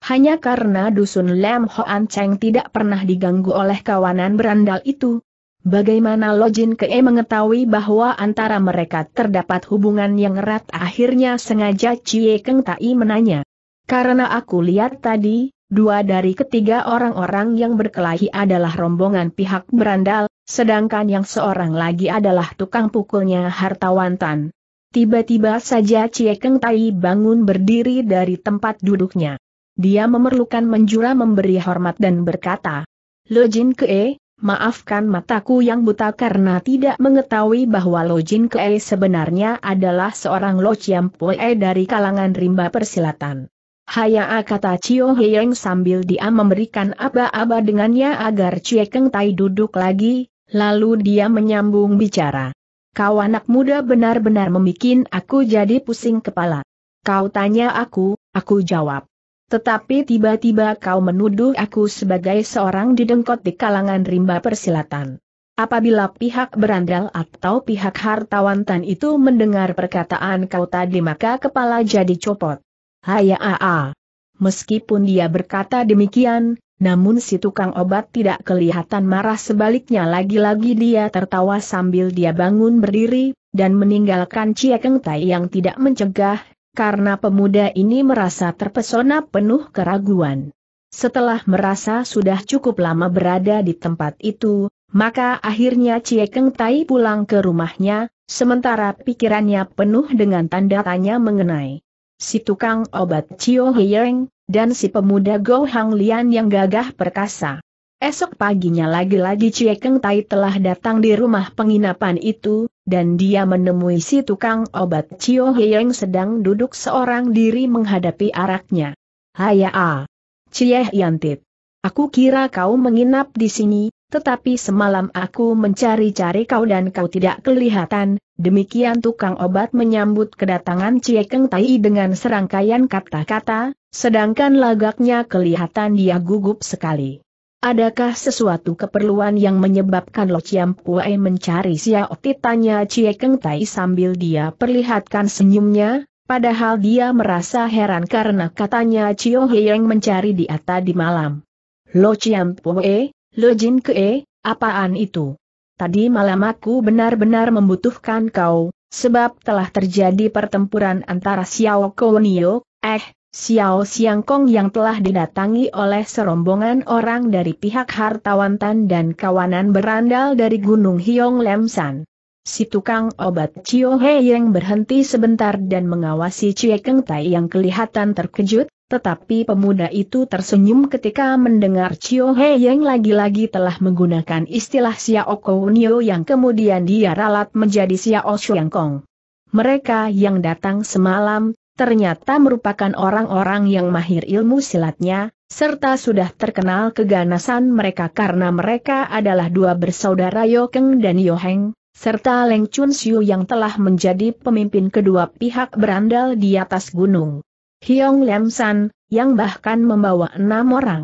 Hanya karena dusun Lem Hoan Cheng tidak pernah diganggu oleh kawanan berandal itu, Bagaimana Lojin Ke mengetahui bahwa antara mereka terdapat hubungan yang erat akhirnya sengaja Cie Keng Tai menanya. Karena aku lihat tadi, dua dari ketiga orang-orang yang berkelahi adalah rombongan pihak berandal, sedangkan yang seorang lagi adalah tukang pukulnya hartawan Tan. Tiba-tiba saja Cie Keng Tai bangun berdiri dari tempat duduknya. Dia memerlukan menjura memberi hormat dan berkata, Lojin Ke, Maafkan mataku yang buta karena tidak mengetahui bahwa Lo Jin Kei sebenarnya adalah seorang Lo Chiam Pue dari kalangan rimba persilatan. Hayaa kata Cio Heyeng sambil dia memberikan aba-aba dengannya agar Cie Keng Tai duduk lagi, lalu dia menyambung bicara. Kau anak muda benar-benar membuat aku jadi pusing kepala. Kau tanya aku, aku jawab. Tetapi tiba-tiba kau menuduh aku sebagai seorang didengkot di kalangan rimba persilatan. Apabila pihak berandal atau pihak hartawan tan itu mendengar perkataan kau tadi maka kepala jadi copot. Haya aa. Meskipun dia berkata demikian, namun si tukang obat tidak kelihatan marah sebaliknya lagi-lagi dia tertawa sambil dia bangun berdiri, dan meninggalkan Ciekeng Tai yang tidak mencegah, karena pemuda ini merasa terpesona penuh keraguan. Setelah merasa sudah cukup lama berada di tempat itu, maka akhirnya Cie Keng Tai pulang ke rumahnya, sementara pikirannya penuh dengan tanda tanya mengenai si tukang obat Cio Heyeng, dan si pemuda Go Hang Lian yang gagah perkasa. Esok paginya lagi-lagi Cie Keng Tai telah datang di rumah penginapan itu, dan dia menemui si tukang obat Cio Heyeng sedang duduk seorang diri menghadapi araknya. Haya a. Cie Yantit. Aku kira kau menginap di sini, tetapi semalam aku mencari-cari kau dan kau tidak kelihatan, demikian tukang obat menyambut kedatangan Cie Keng Tai dengan serangkaian kata-kata, sedangkan lagaknya kelihatan dia gugup sekali. Adakah sesuatu keperluan yang menyebabkan Lo Chiam Puai mencari Xiao Ti? Tanya Cie Keng Tai sambil dia perlihatkan senyumnya, padahal dia merasa heran karena katanya Ciong Hieng mencari dia tadi malam. Lo Chiam Puai, Lo Jin Kee, apaan itu? Tadi malam aku benar-benar membutuhkan kau, sebab telah terjadi pertempuran antara Xiao Nio, eh, Xiao Siangkong yang telah didatangi oleh serombongan orang dari pihak hartawan Tan dan kawanan berandal dari Gunung Hiong Lemsan. Si tukang obat Cio He yang berhenti sebentar dan mengawasi Cie Keng Tai yang kelihatan terkejut, tetapi pemuda itu tersenyum ketika mendengar Cio He yang lagi-lagi telah menggunakan istilah Xiao Kounio yang kemudian dia ralat menjadi Xiao Siangkong. Mereka yang datang semalam ternyata merupakan orang-orang yang mahir ilmu silatnya, serta sudah terkenal keganasan mereka karena mereka adalah dua bersaudara Yokeng dan Yoheng, serta Leng Chun Siu yang telah menjadi pemimpin kedua pihak berandal di atas gunung. Hyong Lam San, yang bahkan membawa enam orang.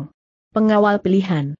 Pengawal pilihan.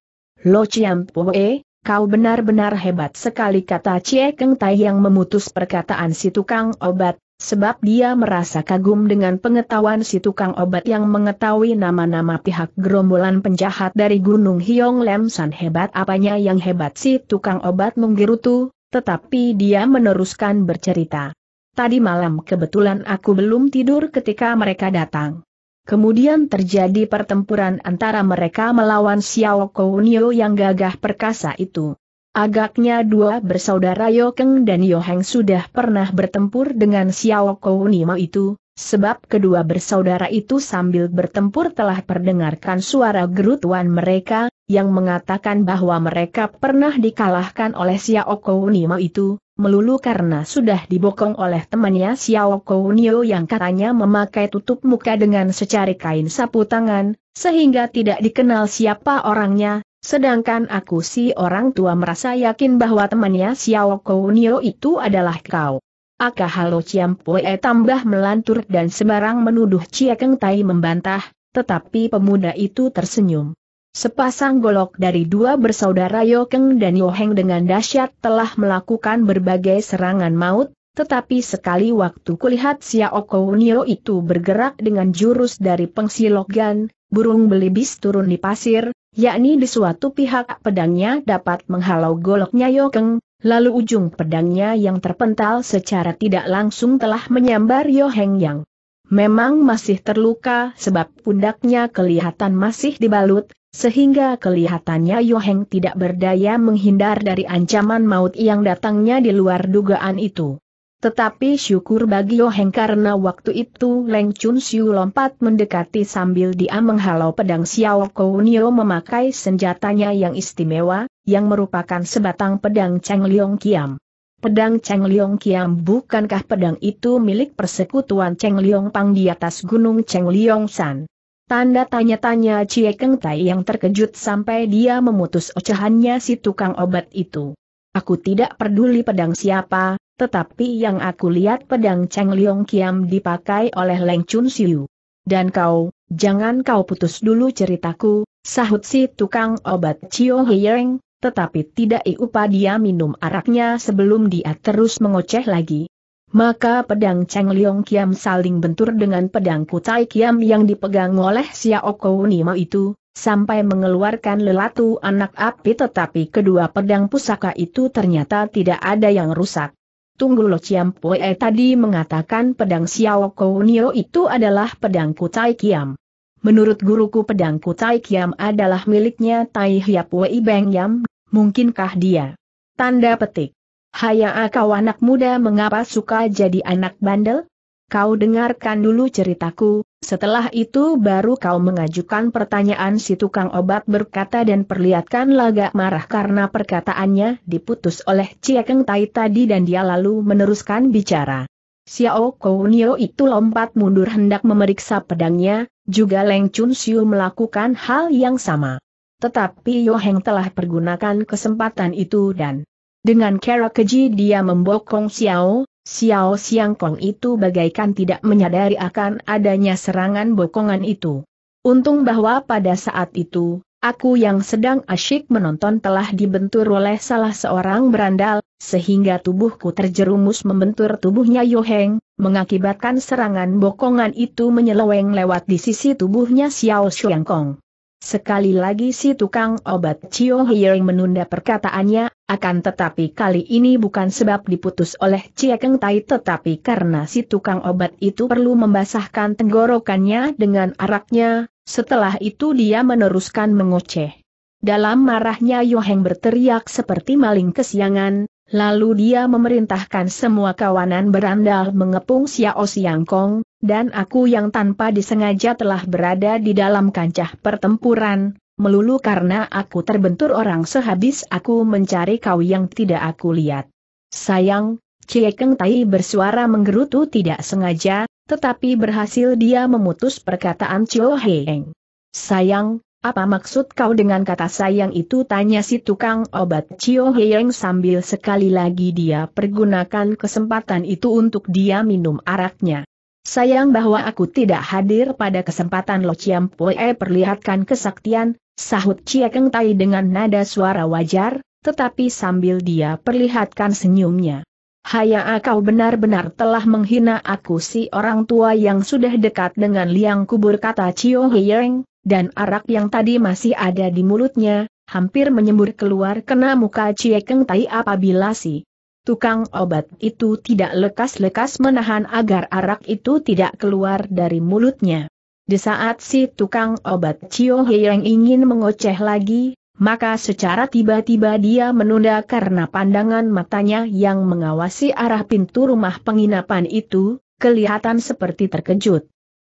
Lo Chiam Pue, kau benar-benar hebat sekali kata Cie Keng Tai yang memutus perkataan si tukang obat, sebab dia merasa kagum dengan pengetahuan si tukang obat yang mengetahui nama-nama pihak gerombolan penjahat dari Gunung Hiong Lem San hebat apanya yang hebat si tukang obat menggerutu, tetapi dia meneruskan bercerita. Tadi malam kebetulan aku belum tidur ketika mereka datang. Kemudian terjadi pertempuran antara mereka melawan Xiao Kounio yang gagah perkasa itu. Agaknya dua bersaudara Yokeng dan Yoheng sudah pernah bertempur dengan Xiao Kounima itu, sebab kedua bersaudara itu sambil bertempur telah perdengarkan suara gerutuan mereka, yang mengatakan bahwa mereka pernah dikalahkan oleh Xiao Kounima itu, melulu karena sudah dibokong oleh temannya Xiao Kounio yang katanya memakai tutup muka dengan secari kain sapu tangan, sehingga tidak dikenal siapa orangnya, Sedangkan aku si orang tua merasa yakin bahwa temannya Xiao Kounio itu adalah kau. Aka Halo Poe tambah melantur dan sembarang menuduh Chia Keng Tai membantah, tetapi pemuda itu tersenyum. Sepasang golok dari dua bersaudara Yokeng dan Yo Heng dengan dahsyat telah melakukan berbagai serangan maut, tetapi sekali waktu kulihat Xiao Kounio itu bergerak dengan jurus dari pengsilogan, burung belibis turun di pasir, yakni di suatu pihak pedangnya dapat menghalau goloknya Yokeng, lalu ujung pedangnya yang terpental secara tidak langsung telah menyambar Yoheng Yang. Memang masih terluka sebab pundaknya kelihatan masih dibalut, sehingga kelihatannya Yoheng tidak berdaya menghindar dari ancaman maut yang datangnya di luar dugaan itu. Tetapi syukur bagi Yoheng karena waktu itu Leng Chun Siu lompat mendekati sambil dia menghalau pedang Xiao Kounio memakai senjatanya yang istimewa, yang merupakan sebatang pedang Cheng Liong Kiam. Pedang Cheng Liong Kiam bukankah pedang itu milik persekutuan Cheng Liong Pang di atas gunung Cheng Liong San? Tanda tanya-tanya Cie Keng Tai yang terkejut sampai dia memutus ocehannya si tukang obat itu. Aku tidak peduli pedang siapa, tetapi yang aku lihat pedang Cheng Liong Kiam dipakai oleh Leng Chun Siu. Dan kau, jangan kau putus dulu ceritaku, sahut si tukang obat Cio Heyeng, tetapi tidak iupa dia minum araknya sebelum dia terus mengoceh lagi. Maka pedang Cheng Liong Kiam saling bentur dengan pedang Kutai Kiam yang dipegang oleh Xiao Kou Kounima itu, sampai mengeluarkan lelatu anak api tetapi kedua pedang pusaka itu ternyata tidak ada yang rusak. Tunggu Lo Ciam Poe tadi mengatakan pedang Xiao Kounio itu adalah pedang Kutai Kiam. Menurut guruku pedang Kutai Kiam adalah miliknya Tai Hiap Wei Beng Yam, mungkinkah dia? Tanda petik. Haya kau anak muda mengapa suka jadi anak bandel? Kau dengarkan dulu ceritaku, setelah itu baru kau mengajukan pertanyaan si tukang obat berkata dan perlihatkan lagak marah karena perkataannya diputus oleh Ciekeng Tai tadi dan dia lalu meneruskan bicara. Xiao Kounio itu lompat mundur hendak memeriksa pedangnya, juga Leng Chun Siu melakukan hal yang sama. Tetapi Yo Heng telah pergunakan kesempatan itu dan dengan cara keji dia membokong Xiao, Xiao Kong itu bagaikan tidak menyadari akan adanya serangan bokongan itu. Untung bahwa pada saat itu, aku yang sedang asyik menonton telah dibentur oleh salah seorang berandal, sehingga tubuhku terjerumus membentur tubuhnya Yoheng, mengakibatkan serangan bokongan itu menyeleweng lewat di sisi tubuhnya Xiao Kong. Sekali lagi si tukang obat Cio Hiering menunda perkataannya, akan tetapi kali ini bukan sebab diputus oleh Cie Keng Tai tetapi karena si tukang obat itu perlu membasahkan tenggorokannya dengan araknya, setelah itu dia meneruskan mengoceh. Dalam marahnya Yoheng berteriak seperti maling kesiangan, lalu dia memerintahkan semua kawanan berandal mengepung Xiao Xiangkong, Kong, dan aku yang tanpa disengaja telah berada di dalam kancah pertempuran, melulu karena aku terbentur orang sehabis aku mencari kau yang tidak aku lihat. Sayang, Ciekeng Tai bersuara menggerutu tidak sengaja, tetapi berhasil dia memutus perkataan Cio Heng. Sayang, apa maksud kau dengan kata sayang itu tanya si tukang obat Cio Heng sambil sekali lagi dia pergunakan kesempatan itu untuk dia minum araknya. Sayang bahwa aku tidak hadir pada kesempatan Lo Chiam Pue perlihatkan kesaktian, sahut Chia Keng Tai dengan nada suara wajar, tetapi sambil dia perlihatkan senyumnya. Haya kau benar-benar telah menghina aku si orang tua yang sudah dekat dengan liang kubur kata Chio Heyeng, dan arak yang tadi masih ada di mulutnya, hampir menyembur keluar kena muka Cie Keng Tai apabila si Tukang obat itu tidak lekas-lekas menahan agar arak itu tidak keluar dari mulutnya. Di saat si tukang obat Cio yang ingin mengoceh lagi, maka secara tiba-tiba dia menunda karena pandangan matanya yang mengawasi arah pintu rumah penginapan itu, kelihatan seperti terkejut.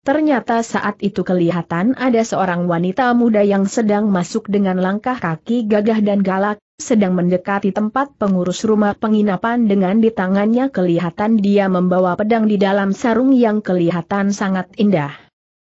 Ternyata saat itu kelihatan ada seorang wanita muda yang sedang masuk dengan langkah kaki gagah dan galak, sedang mendekati tempat pengurus rumah penginapan dengan di tangannya kelihatan dia membawa pedang di dalam sarung yang kelihatan sangat indah.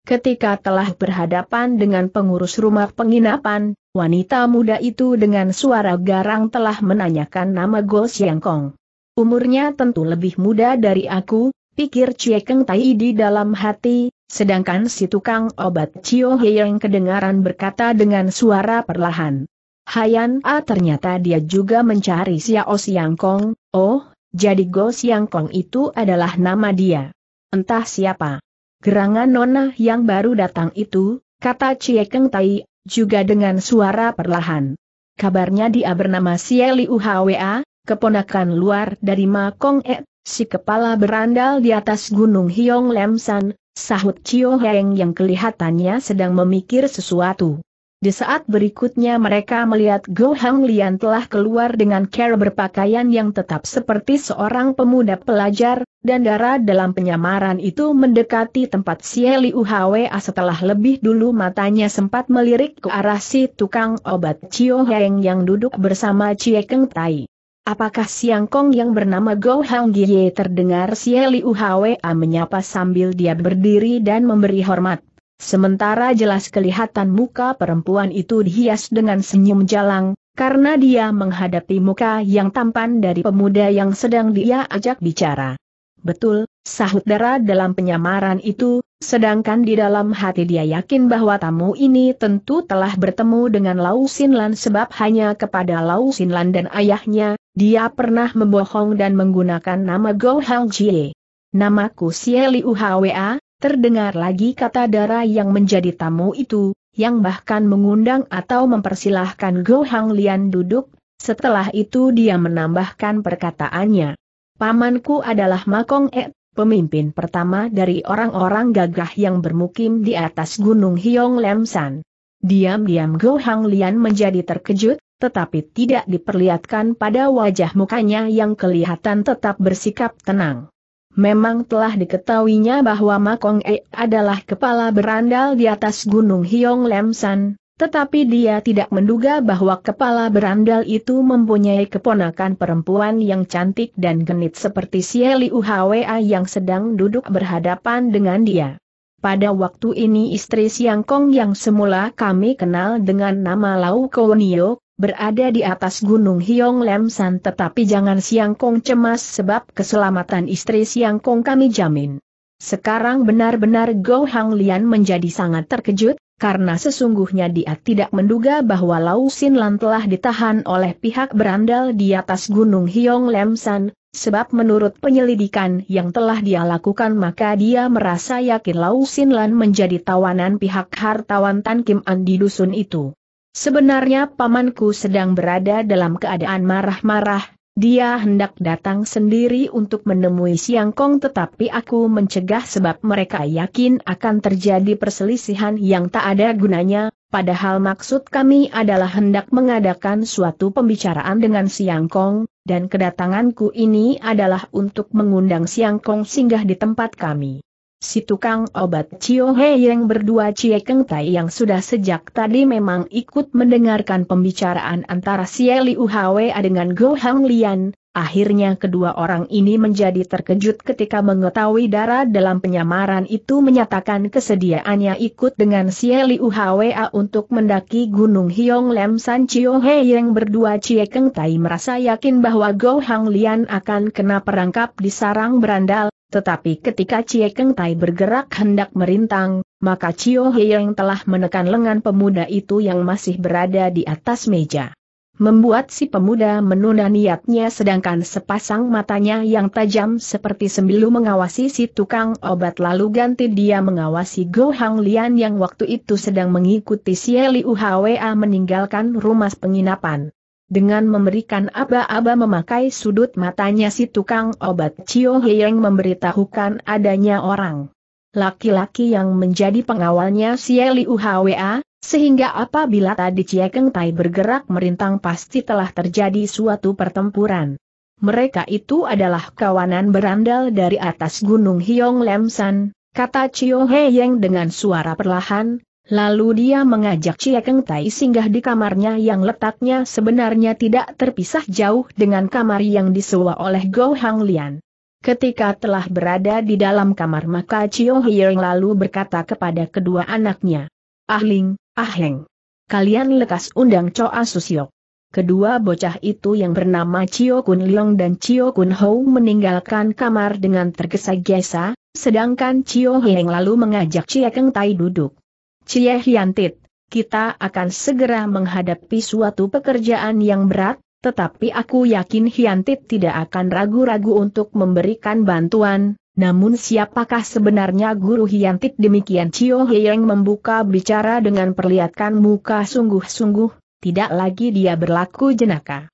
Ketika telah berhadapan dengan pengurus rumah penginapan, wanita muda itu dengan suara garang telah menanyakan nama Go Kong. Umurnya tentu lebih muda dari aku, pikir Cie Keng Tai di dalam hati, Sedangkan si tukang obat Cio Heyang kedengaran berkata dengan suara perlahan. Hayan A ah, ternyata dia juga mencari Xiao Siang Kong, oh, jadi Go Siang Kong itu adalah nama dia. Entah siapa. Gerangan nona yang baru datang itu, kata Ciekeng Keng Tai, juga dengan suara perlahan. Kabarnya dia bernama liu Uhwa, keponakan luar dari Ma Kong E, si kepala berandal di atas gunung Hiong Lemsan, Sahut Chio Heng yang kelihatannya sedang memikir sesuatu. Di saat berikutnya mereka melihat Go Hang Lian telah keluar dengan cara berpakaian yang tetap seperti seorang pemuda pelajar, dan darah dalam penyamaran itu mendekati tempat Sieli UHWA setelah lebih dulu matanya sempat melirik ke arah si tukang obat Chio Heng yang duduk bersama Chie Keng Tai. Apakah Siang Kong yang bernama Go Hang Gie terdengar si Liu Hwa menyapa sambil dia berdiri dan memberi hormat. Sementara jelas kelihatan muka perempuan itu dihias dengan senyum jalang, karena dia menghadapi muka yang tampan dari pemuda yang sedang dia ajak bicara. Betul, sahut Dara dalam penyamaran itu, sedangkan di dalam hati dia yakin bahwa tamu ini tentu telah bertemu dengan Lau Sinlan sebab hanya kepada Lau Sinlan dan ayahnya, dia pernah membohong dan menggunakan nama Go Hang Jie. Namaku Xie Liu Hwa, terdengar lagi kata Dara yang menjadi tamu itu, yang bahkan mengundang atau mempersilahkan Go Hang Lian duduk, setelah itu dia menambahkan perkataannya. Pamanku adalah Makong E, pemimpin pertama dari orang-orang gagah yang bermukim di atas Gunung Hyong Lemsan. Diam-diam Go Hang Lian menjadi terkejut, tetapi tidak diperlihatkan pada wajah mukanya yang kelihatan tetap bersikap tenang. Memang telah diketahuinya bahwa Makong E adalah kepala berandal di atas Gunung Hyong Lemsan, tetapi dia tidak menduga bahwa kepala berandal itu mempunyai keponakan perempuan yang cantik dan genit seperti Sieli Uhwa yang sedang duduk berhadapan dengan dia. Pada waktu ini istri Siang Kong yang semula kami kenal dengan nama Lau Kownio berada di atas gunung Hiong Lem San tetapi jangan Siang Kong cemas sebab keselamatan istri Siang Kong kami jamin. Sekarang benar-benar Go Hang Lian menjadi sangat terkejut, karena sesungguhnya dia tidak menduga bahwa Lau Sin Lan telah ditahan oleh pihak berandal di atas gunung Hiong Lem San, sebab menurut penyelidikan yang telah dia lakukan maka dia merasa yakin Lau Sin Lan menjadi tawanan pihak hartawan Tan Kim An di dusun itu. Sebenarnya pamanku sedang berada dalam keadaan marah-marah, dia hendak datang sendiri untuk menemui Siang Kong tetapi aku mencegah sebab mereka yakin akan terjadi perselisihan yang tak ada gunanya, padahal maksud kami adalah hendak mengadakan suatu pembicaraan dengan Siang Kong, dan kedatanganku ini adalah untuk mengundang Siang Kong singgah di tempat kami. Si tukang obat Cio Hei yang berdua Cie Keng Tai yang sudah sejak tadi memang ikut mendengarkan pembicaraan antara si Liu Hwa dengan Go Hang Lian, akhirnya kedua orang ini menjadi terkejut ketika mengetahui darah dalam penyamaran itu menyatakan kesediaannya ikut dengan si Liu Hwa untuk mendaki Gunung Hiong Lem San Cio Hei yang berdua Cie Keng Tai merasa yakin bahwa Go Hang Lian akan kena perangkap di sarang berandal, tetapi ketika Cie Keng Tai bergerak hendak merintang, maka Cio yang telah menekan lengan pemuda itu yang masih berada di atas meja. Membuat si pemuda menunda niatnya sedangkan sepasang matanya yang tajam seperti sembilu mengawasi si tukang obat lalu ganti dia mengawasi Go Hang Lian yang waktu itu sedang mengikuti si Liu Uhwa meninggalkan rumah penginapan dengan memberikan aba-aba memakai sudut matanya si tukang obat Cio Heyeng memberitahukan adanya orang. Laki-laki yang menjadi pengawalnya si Eli UHWA, sehingga apabila tadi Ciekeng Tai bergerak merintang pasti telah terjadi suatu pertempuran. Mereka itu adalah kawanan berandal dari atas gunung Hiong Lemsan, kata Cio Heyeng dengan suara perlahan, Lalu dia mengajak Chia Keng Tai singgah di kamarnya yang letaknya sebenarnya tidak terpisah jauh dengan kamar yang disewa oleh Go Hang Lian. Ketika telah berada di dalam kamar maka Cio Hieng lalu berkata kepada kedua anaknya. Ah Aheng. Ah kalian lekas undang Choa Susyok. Kedua bocah itu yang bernama Cio Kun Leong dan Cio Kun Ho meninggalkan kamar dengan tergesa-gesa, sedangkan Cio Hieng lalu mengajak Chia Keng Tai duduk. Cie Hiantit, kita akan segera menghadapi suatu pekerjaan yang berat, tetapi aku yakin Hiantit tidak akan ragu-ragu untuk memberikan bantuan, namun siapakah sebenarnya guru Hiantit demikian Cio Heyeng membuka bicara dengan perlihatkan muka sungguh-sungguh, tidak lagi dia berlaku jenaka.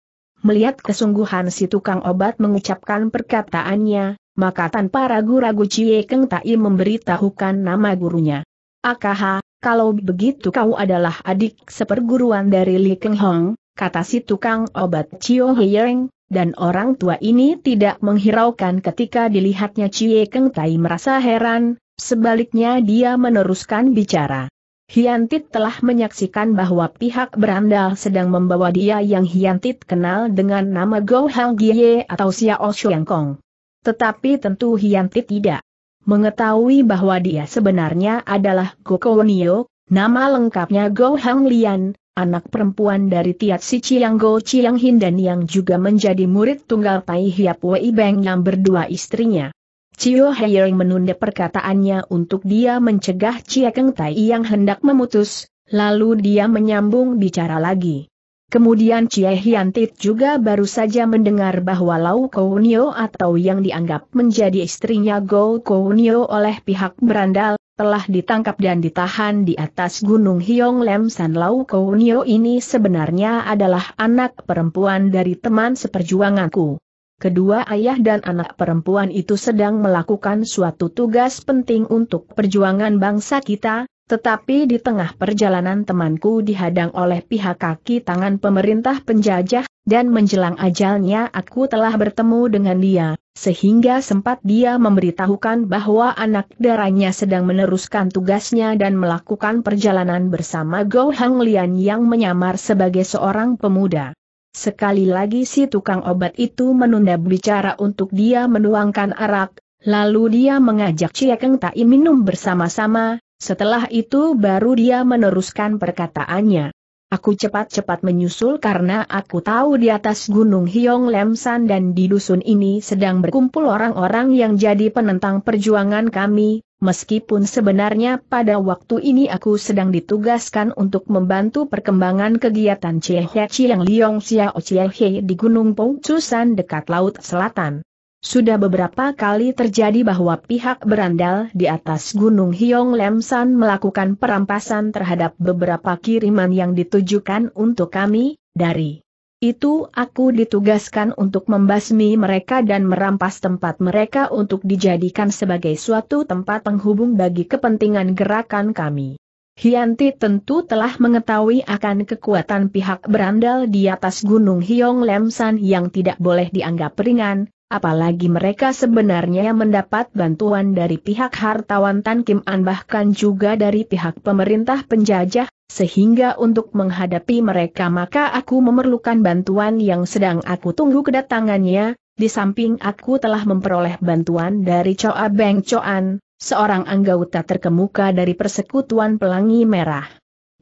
Melihat kesungguhan si tukang obat mengucapkan perkataannya, maka tanpa ragu-ragu Cie Keng Tai memberitahukan nama gurunya. Akaha, kalau begitu kau adalah adik seperguruan dari Li Keng Hong, kata si tukang obat Chio Hyeng, dan orang tua ini tidak menghiraukan ketika dilihatnya Chie Keng Tai merasa heran, sebaliknya dia meneruskan bicara. Hiantit telah menyaksikan bahwa pihak berandal sedang membawa dia yang Hiantit kenal dengan nama Go Hang Gie atau Xiao Xiangkong. Kong. Tetapi tentu Hiantit tidak mengetahui bahwa dia sebenarnya adalah Goko nama lengkapnya Go Hang Lian, anak perempuan dari Tiat Si Chiang Go Chiang Hin dan yang juga menjadi murid tunggal Tai Hiap Wei Beng yang berdua istrinya. Cio Heiring menunda perkataannya untuk dia mencegah Cia Keng Tai yang hendak memutus, lalu dia menyambung bicara lagi. Kemudian Chie Hiantit juga baru saja mendengar bahwa Lau Kounio atau yang dianggap menjadi istrinya Go Kounio oleh pihak berandal, telah ditangkap dan ditahan di atas Gunung Hiong Lem San Lau Kounio ini sebenarnya adalah anak perempuan dari teman seperjuanganku. Kedua ayah dan anak perempuan itu sedang melakukan suatu tugas penting untuk perjuangan bangsa kita, tetapi di tengah perjalanan temanku dihadang oleh pihak kaki tangan pemerintah penjajah, dan menjelang ajalnya aku telah bertemu dengan dia, sehingga sempat dia memberitahukan bahwa anak darahnya sedang meneruskan tugasnya dan melakukan perjalanan bersama Go Hang Lian yang menyamar sebagai seorang pemuda. Sekali lagi si tukang obat itu menunda bicara untuk dia menuangkan arak, lalu dia mengajak Chia Keng Tai minum bersama-sama, setelah itu baru dia meneruskan perkataannya. Aku cepat-cepat menyusul karena aku tahu di atas Gunung Hiong Lemsan dan di dusun ini sedang berkumpul orang-orang yang jadi penentang perjuangan kami, meskipun sebenarnya pada waktu ini aku sedang ditugaskan untuk membantu perkembangan kegiatan Chie Hia Chiang Liong Xiao Chie Hei di Gunung Chusan dekat Laut Selatan. Sudah beberapa kali terjadi bahwa pihak berandal di atas Gunung Hiong Lemsan melakukan perampasan terhadap beberapa kiriman yang ditujukan untuk kami, dari itu aku ditugaskan untuk membasmi mereka dan merampas tempat mereka untuk dijadikan sebagai suatu tempat penghubung bagi kepentingan gerakan kami. Hianti tentu telah mengetahui akan kekuatan pihak berandal di atas Gunung Hiong Lemsan yang tidak boleh dianggap ringan, Apalagi mereka sebenarnya mendapat bantuan dari pihak hartawan Tan Kim An bahkan juga dari pihak pemerintah penjajah, sehingga untuk menghadapi mereka maka aku memerlukan bantuan yang sedang aku tunggu kedatangannya, di samping aku telah memperoleh bantuan dari Choa Beng Choan, seorang anggota terkemuka dari Persekutuan Pelangi Merah.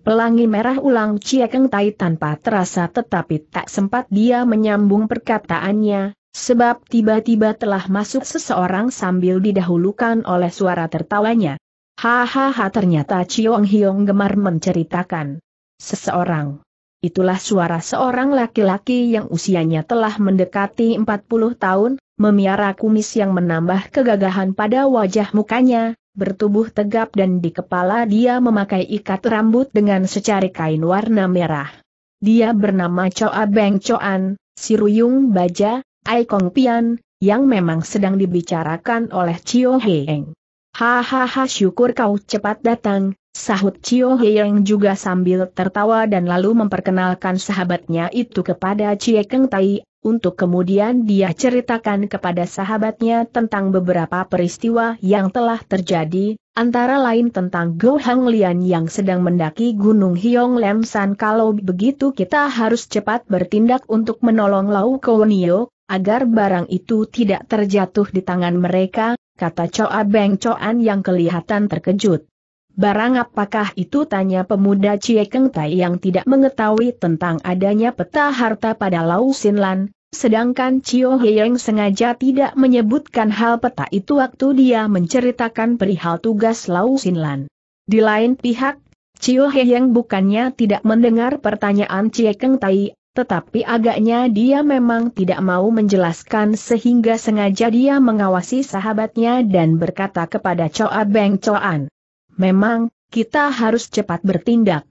Pelangi merah ulang Ciekeng Tai tanpa terasa tetapi tak sempat dia menyambung perkataannya, Sebab tiba-tiba telah masuk seseorang sambil didahulukan oleh suara tertawanya. Hahaha ternyata Chiong Hiong gemar menceritakan. Seseorang. Itulah suara seorang laki-laki yang usianya telah mendekati 40 tahun, memiara kumis yang menambah kegagahan pada wajah mukanya, bertubuh tegap dan di kepala dia memakai ikat rambut dengan secari kain warna merah. Dia bernama Choa Beng Choan, Siruyung Baja, Ai Kong Pian, yang memang sedang dibicarakan oleh Chio Heng. Hahaha syukur kau cepat datang, sahut Chio Heng juga sambil tertawa dan lalu memperkenalkan sahabatnya itu kepada Chie Keng Tai, untuk kemudian dia ceritakan kepada sahabatnya tentang beberapa peristiwa yang telah terjadi, antara lain tentang Go Hang Lian yang sedang mendaki Gunung Hiong Lem San. Kalau begitu kita harus cepat bertindak untuk menolong Lau Kownio, agar barang itu tidak terjatuh di tangan mereka, kata Choa Beng Choan yang kelihatan terkejut. Barang apakah itu tanya pemuda Cie Keng Tai yang tidak mengetahui tentang adanya peta harta pada Lau Sin Lan sedangkan Cio Heyeng sengaja tidak menyebutkan hal peta itu waktu dia menceritakan perihal tugas Lau Sinlan. Di lain pihak, Cio Heyeng bukannya tidak mendengar pertanyaan Chie Keng Tai, tetapi agaknya dia memang tidak mau menjelaskan sehingga sengaja dia mengawasi sahabatnya dan berkata kepada Choa Beng Choan. Memang, kita harus cepat bertindak.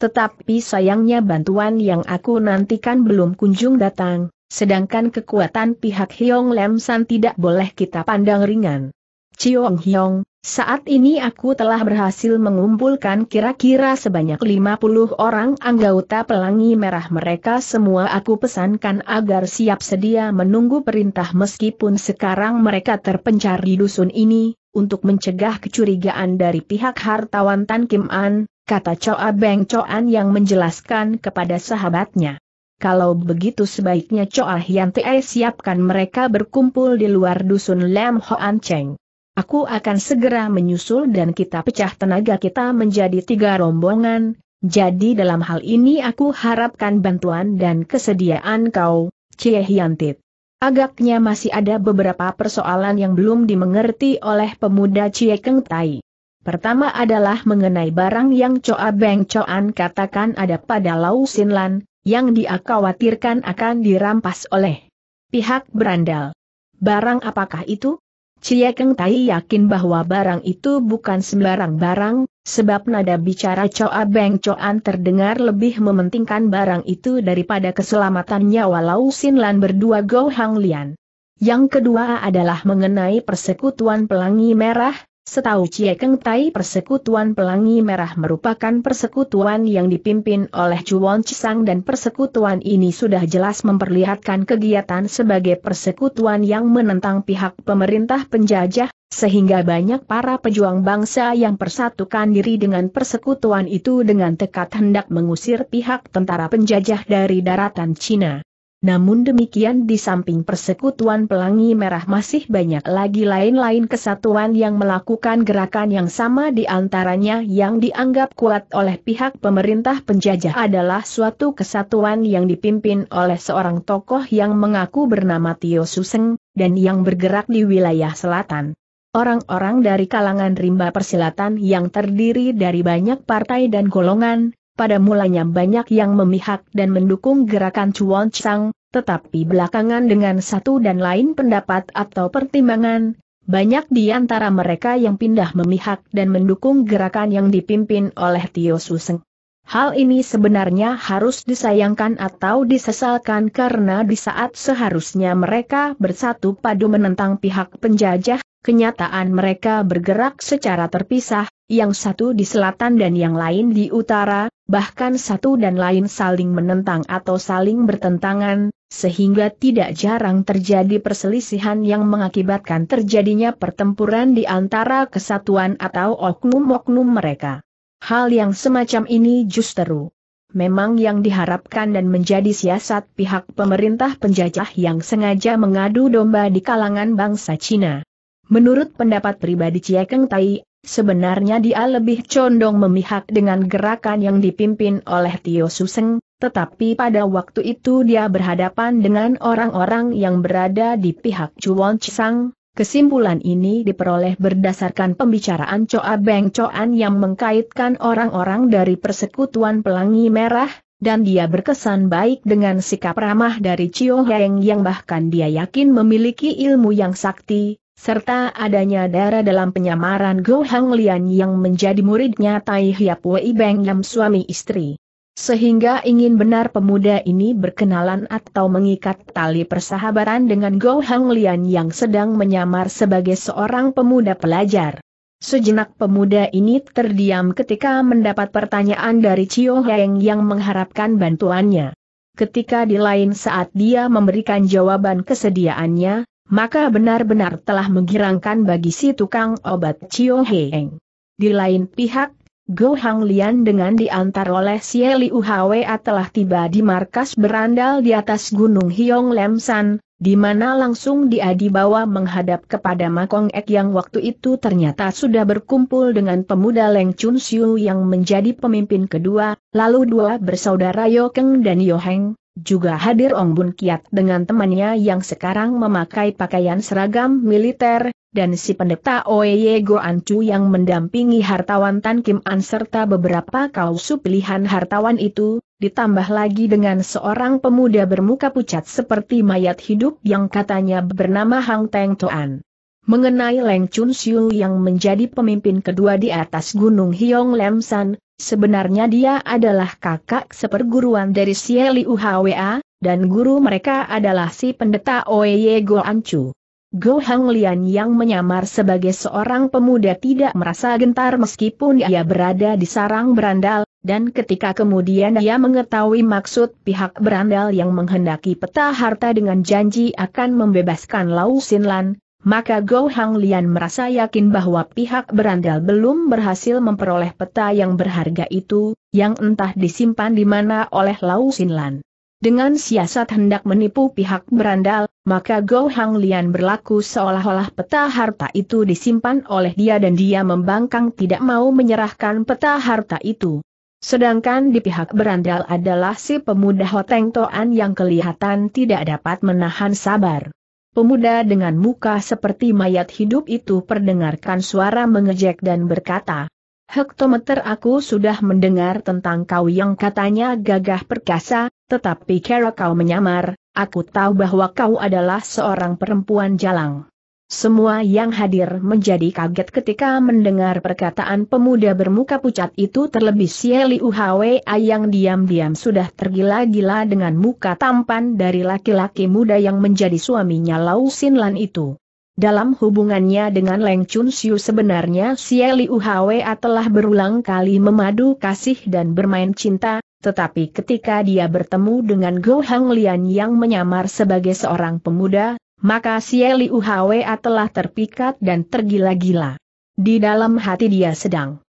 Tetapi sayangnya bantuan yang aku nantikan belum kunjung datang, Sedangkan kekuatan pihak Hyong Lem San tidak boleh kita pandang ringan. Chiong Hyong, saat ini aku telah berhasil mengumpulkan kira-kira sebanyak 50 orang anggota pelangi merah mereka semua aku pesankan agar siap sedia menunggu perintah meskipun sekarang mereka terpencar di dusun ini, untuk mencegah kecurigaan dari pihak hartawan Tan Kim An, kata Choa Beng Choan yang menjelaskan kepada sahabatnya. Kalau begitu sebaiknya Choa Hian siapkan mereka berkumpul di luar dusun Lam Hoan Cheng. Aku akan segera menyusul dan kita pecah tenaga kita menjadi tiga rombongan, jadi dalam hal ini aku harapkan bantuan dan kesediaan kau, Cie Hian Tit. Agaknya masih ada beberapa persoalan yang belum dimengerti oleh pemuda Cie Keng Tai. Pertama adalah mengenai barang yang Choa Beng Choan katakan ada pada Lau Sin Lan, yang dia khawatirkan akan dirampas oleh pihak berandal. Barang apakah itu? Cie Keng Tai yakin bahwa barang itu bukan sembarang barang, sebab nada bicara Choa Beng Choan terdengar lebih mementingkan barang itu daripada keselamatannya walau Lau Sin Lan berdua Go Hang Lian. Yang kedua adalah mengenai persekutuan pelangi merah, Setahu Cie Keng Tai persekutuan pelangi merah merupakan persekutuan yang dipimpin oleh Chuan Chisang dan persekutuan ini sudah jelas memperlihatkan kegiatan sebagai persekutuan yang menentang pihak pemerintah penjajah, sehingga banyak para pejuang bangsa yang persatukan diri dengan persekutuan itu dengan tekad hendak mengusir pihak tentara penjajah dari daratan Cina. Namun demikian di samping persekutuan pelangi merah masih banyak lagi lain-lain kesatuan yang melakukan gerakan yang sama di antaranya yang dianggap kuat oleh pihak pemerintah penjajah adalah suatu kesatuan yang dipimpin oleh seorang tokoh yang mengaku bernama Tio Suseng, dan yang bergerak di wilayah selatan. Orang-orang dari kalangan rimba persilatan yang terdiri dari banyak partai dan golongan, pada mulanya banyak yang memihak dan mendukung gerakan Chuan Chang, tetapi belakangan dengan satu dan lain pendapat atau pertimbangan, banyak di antara mereka yang pindah memihak dan mendukung gerakan yang dipimpin oleh Tio Suseng. Hal ini sebenarnya harus disayangkan atau disesalkan karena di saat seharusnya mereka bersatu padu menentang pihak penjajah, kenyataan mereka bergerak secara terpisah, yang satu di selatan dan yang lain di utara, bahkan satu dan lain saling menentang atau saling bertentangan, sehingga tidak jarang terjadi perselisihan yang mengakibatkan terjadinya pertempuran di antara kesatuan atau oknum-oknum mereka. Hal yang semacam ini justru memang yang diharapkan dan menjadi siasat pihak pemerintah penjajah yang sengaja mengadu domba di kalangan bangsa Cina. Menurut pendapat pribadi Cie Tai, Sebenarnya dia lebih condong memihak dengan gerakan yang dipimpin oleh Tio Suseng, tetapi pada waktu itu dia berhadapan dengan orang-orang yang berada di pihak Chuan Chisang. Kesimpulan ini diperoleh berdasarkan pembicaraan Choa Beng Choan yang mengkaitkan orang-orang dari persekutuan pelangi merah, dan dia berkesan baik dengan sikap ramah dari Chio Heng yang bahkan dia yakin memiliki ilmu yang sakti, serta adanya darah dalam penyamaran Go Hang Lian yang menjadi muridnya Tai Hiap Wei Beng Yam suami istri. Sehingga ingin benar pemuda ini berkenalan atau mengikat tali persahabatan dengan Go Hang Lian yang sedang menyamar sebagai seorang pemuda pelajar. Sejenak pemuda ini terdiam ketika mendapat pertanyaan dari Cio Heng yang mengharapkan bantuannya. Ketika di lain saat dia memberikan jawaban kesediaannya, maka benar-benar telah menggirangkan bagi si tukang obat Chiu Heng. Di lain pihak, Go Hang Lian dengan diantar oleh Xie Liu Hwa telah tiba di markas berandal di atas Gunung Hiong Lemsan, di mana langsung dia dibawa menghadap kepada Makong Ek yang waktu itu ternyata sudah berkumpul dengan pemuda Leng Chun Siu yang menjadi pemimpin kedua, lalu dua bersaudara Yo Keng dan Yo Heng, juga hadir Ong Bun Kiat dengan temannya yang sekarang memakai pakaian seragam militer, dan si pendeta Oye Go Ancu yang mendampingi hartawan Tan Kim An serta beberapa kausu pilihan hartawan itu, ditambah lagi dengan seorang pemuda bermuka pucat seperti mayat hidup yang katanya bernama Hang Teng Toan. Mengenai Leng Chun Siu yang menjadi pemimpin kedua di atas Gunung Hiong Lemsan, sebenarnya dia adalah kakak seperguruan dari Li UHWA, dan guru mereka adalah si pendeta Oye Go Chu. Go Hang Lian yang menyamar sebagai seorang pemuda tidak merasa gentar meskipun ia berada di sarang berandal, dan ketika kemudian ia mengetahui maksud pihak berandal yang menghendaki peta harta dengan janji akan membebaskan Lau Lan, maka Go Hang Lian merasa yakin bahwa pihak berandal belum berhasil memperoleh peta yang berharga itu, yang entah disimpan di mana oleh Lau Sinlan. Dengan siasat hendak menipu pihak berandal, maka Go Hang Lian berlaku seolah-olah peta harta itu disimpan oleh dia dan dia membangkang tidak mau menyerahkan peta harta itu. Sedangkan di pihak berandal adalah si pemuda Hoteng Toan yang kelihatan tidak dapat menahan sabar. Pemuda dengan muka seperti mayat hidup itu perdengarkan suara mengejek dan berkata, Hektometer aku sudah mendengar tentang kau yang katanya gagah perkasa, tetapi kera kau menyamar, aku tahu bahwa kau adalah seorang perempuan jalang. Semua yang hadir menjadi kaget ketika mendengar perkataan pemuda bermuka pucat itu terlebih Sieli Uhawe yang diam-diam sudah tergila-gila dengan muka tampan dari laki-laki muda yang menjadi suaminya Lau Sinlan itu. Dalam hubungannya dengan Leng Chun Siu sebenarnya Sieli Uhawe telah berulang kali memadu kasih dan bermain cinta, tetapi ketika dia bertemu dengan Go Hang Lian yang menyamar sebagai seorang pemuda, maka Sieli Uhwa telah terpikat dan tergila-gila. Di dalam hati dia sedang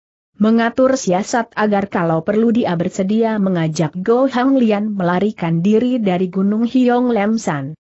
mengatur siasat agar kalau perlu dia bersedia mengajak Go Hang Lian melarikan diri dari Gunung Hiong Lemsan.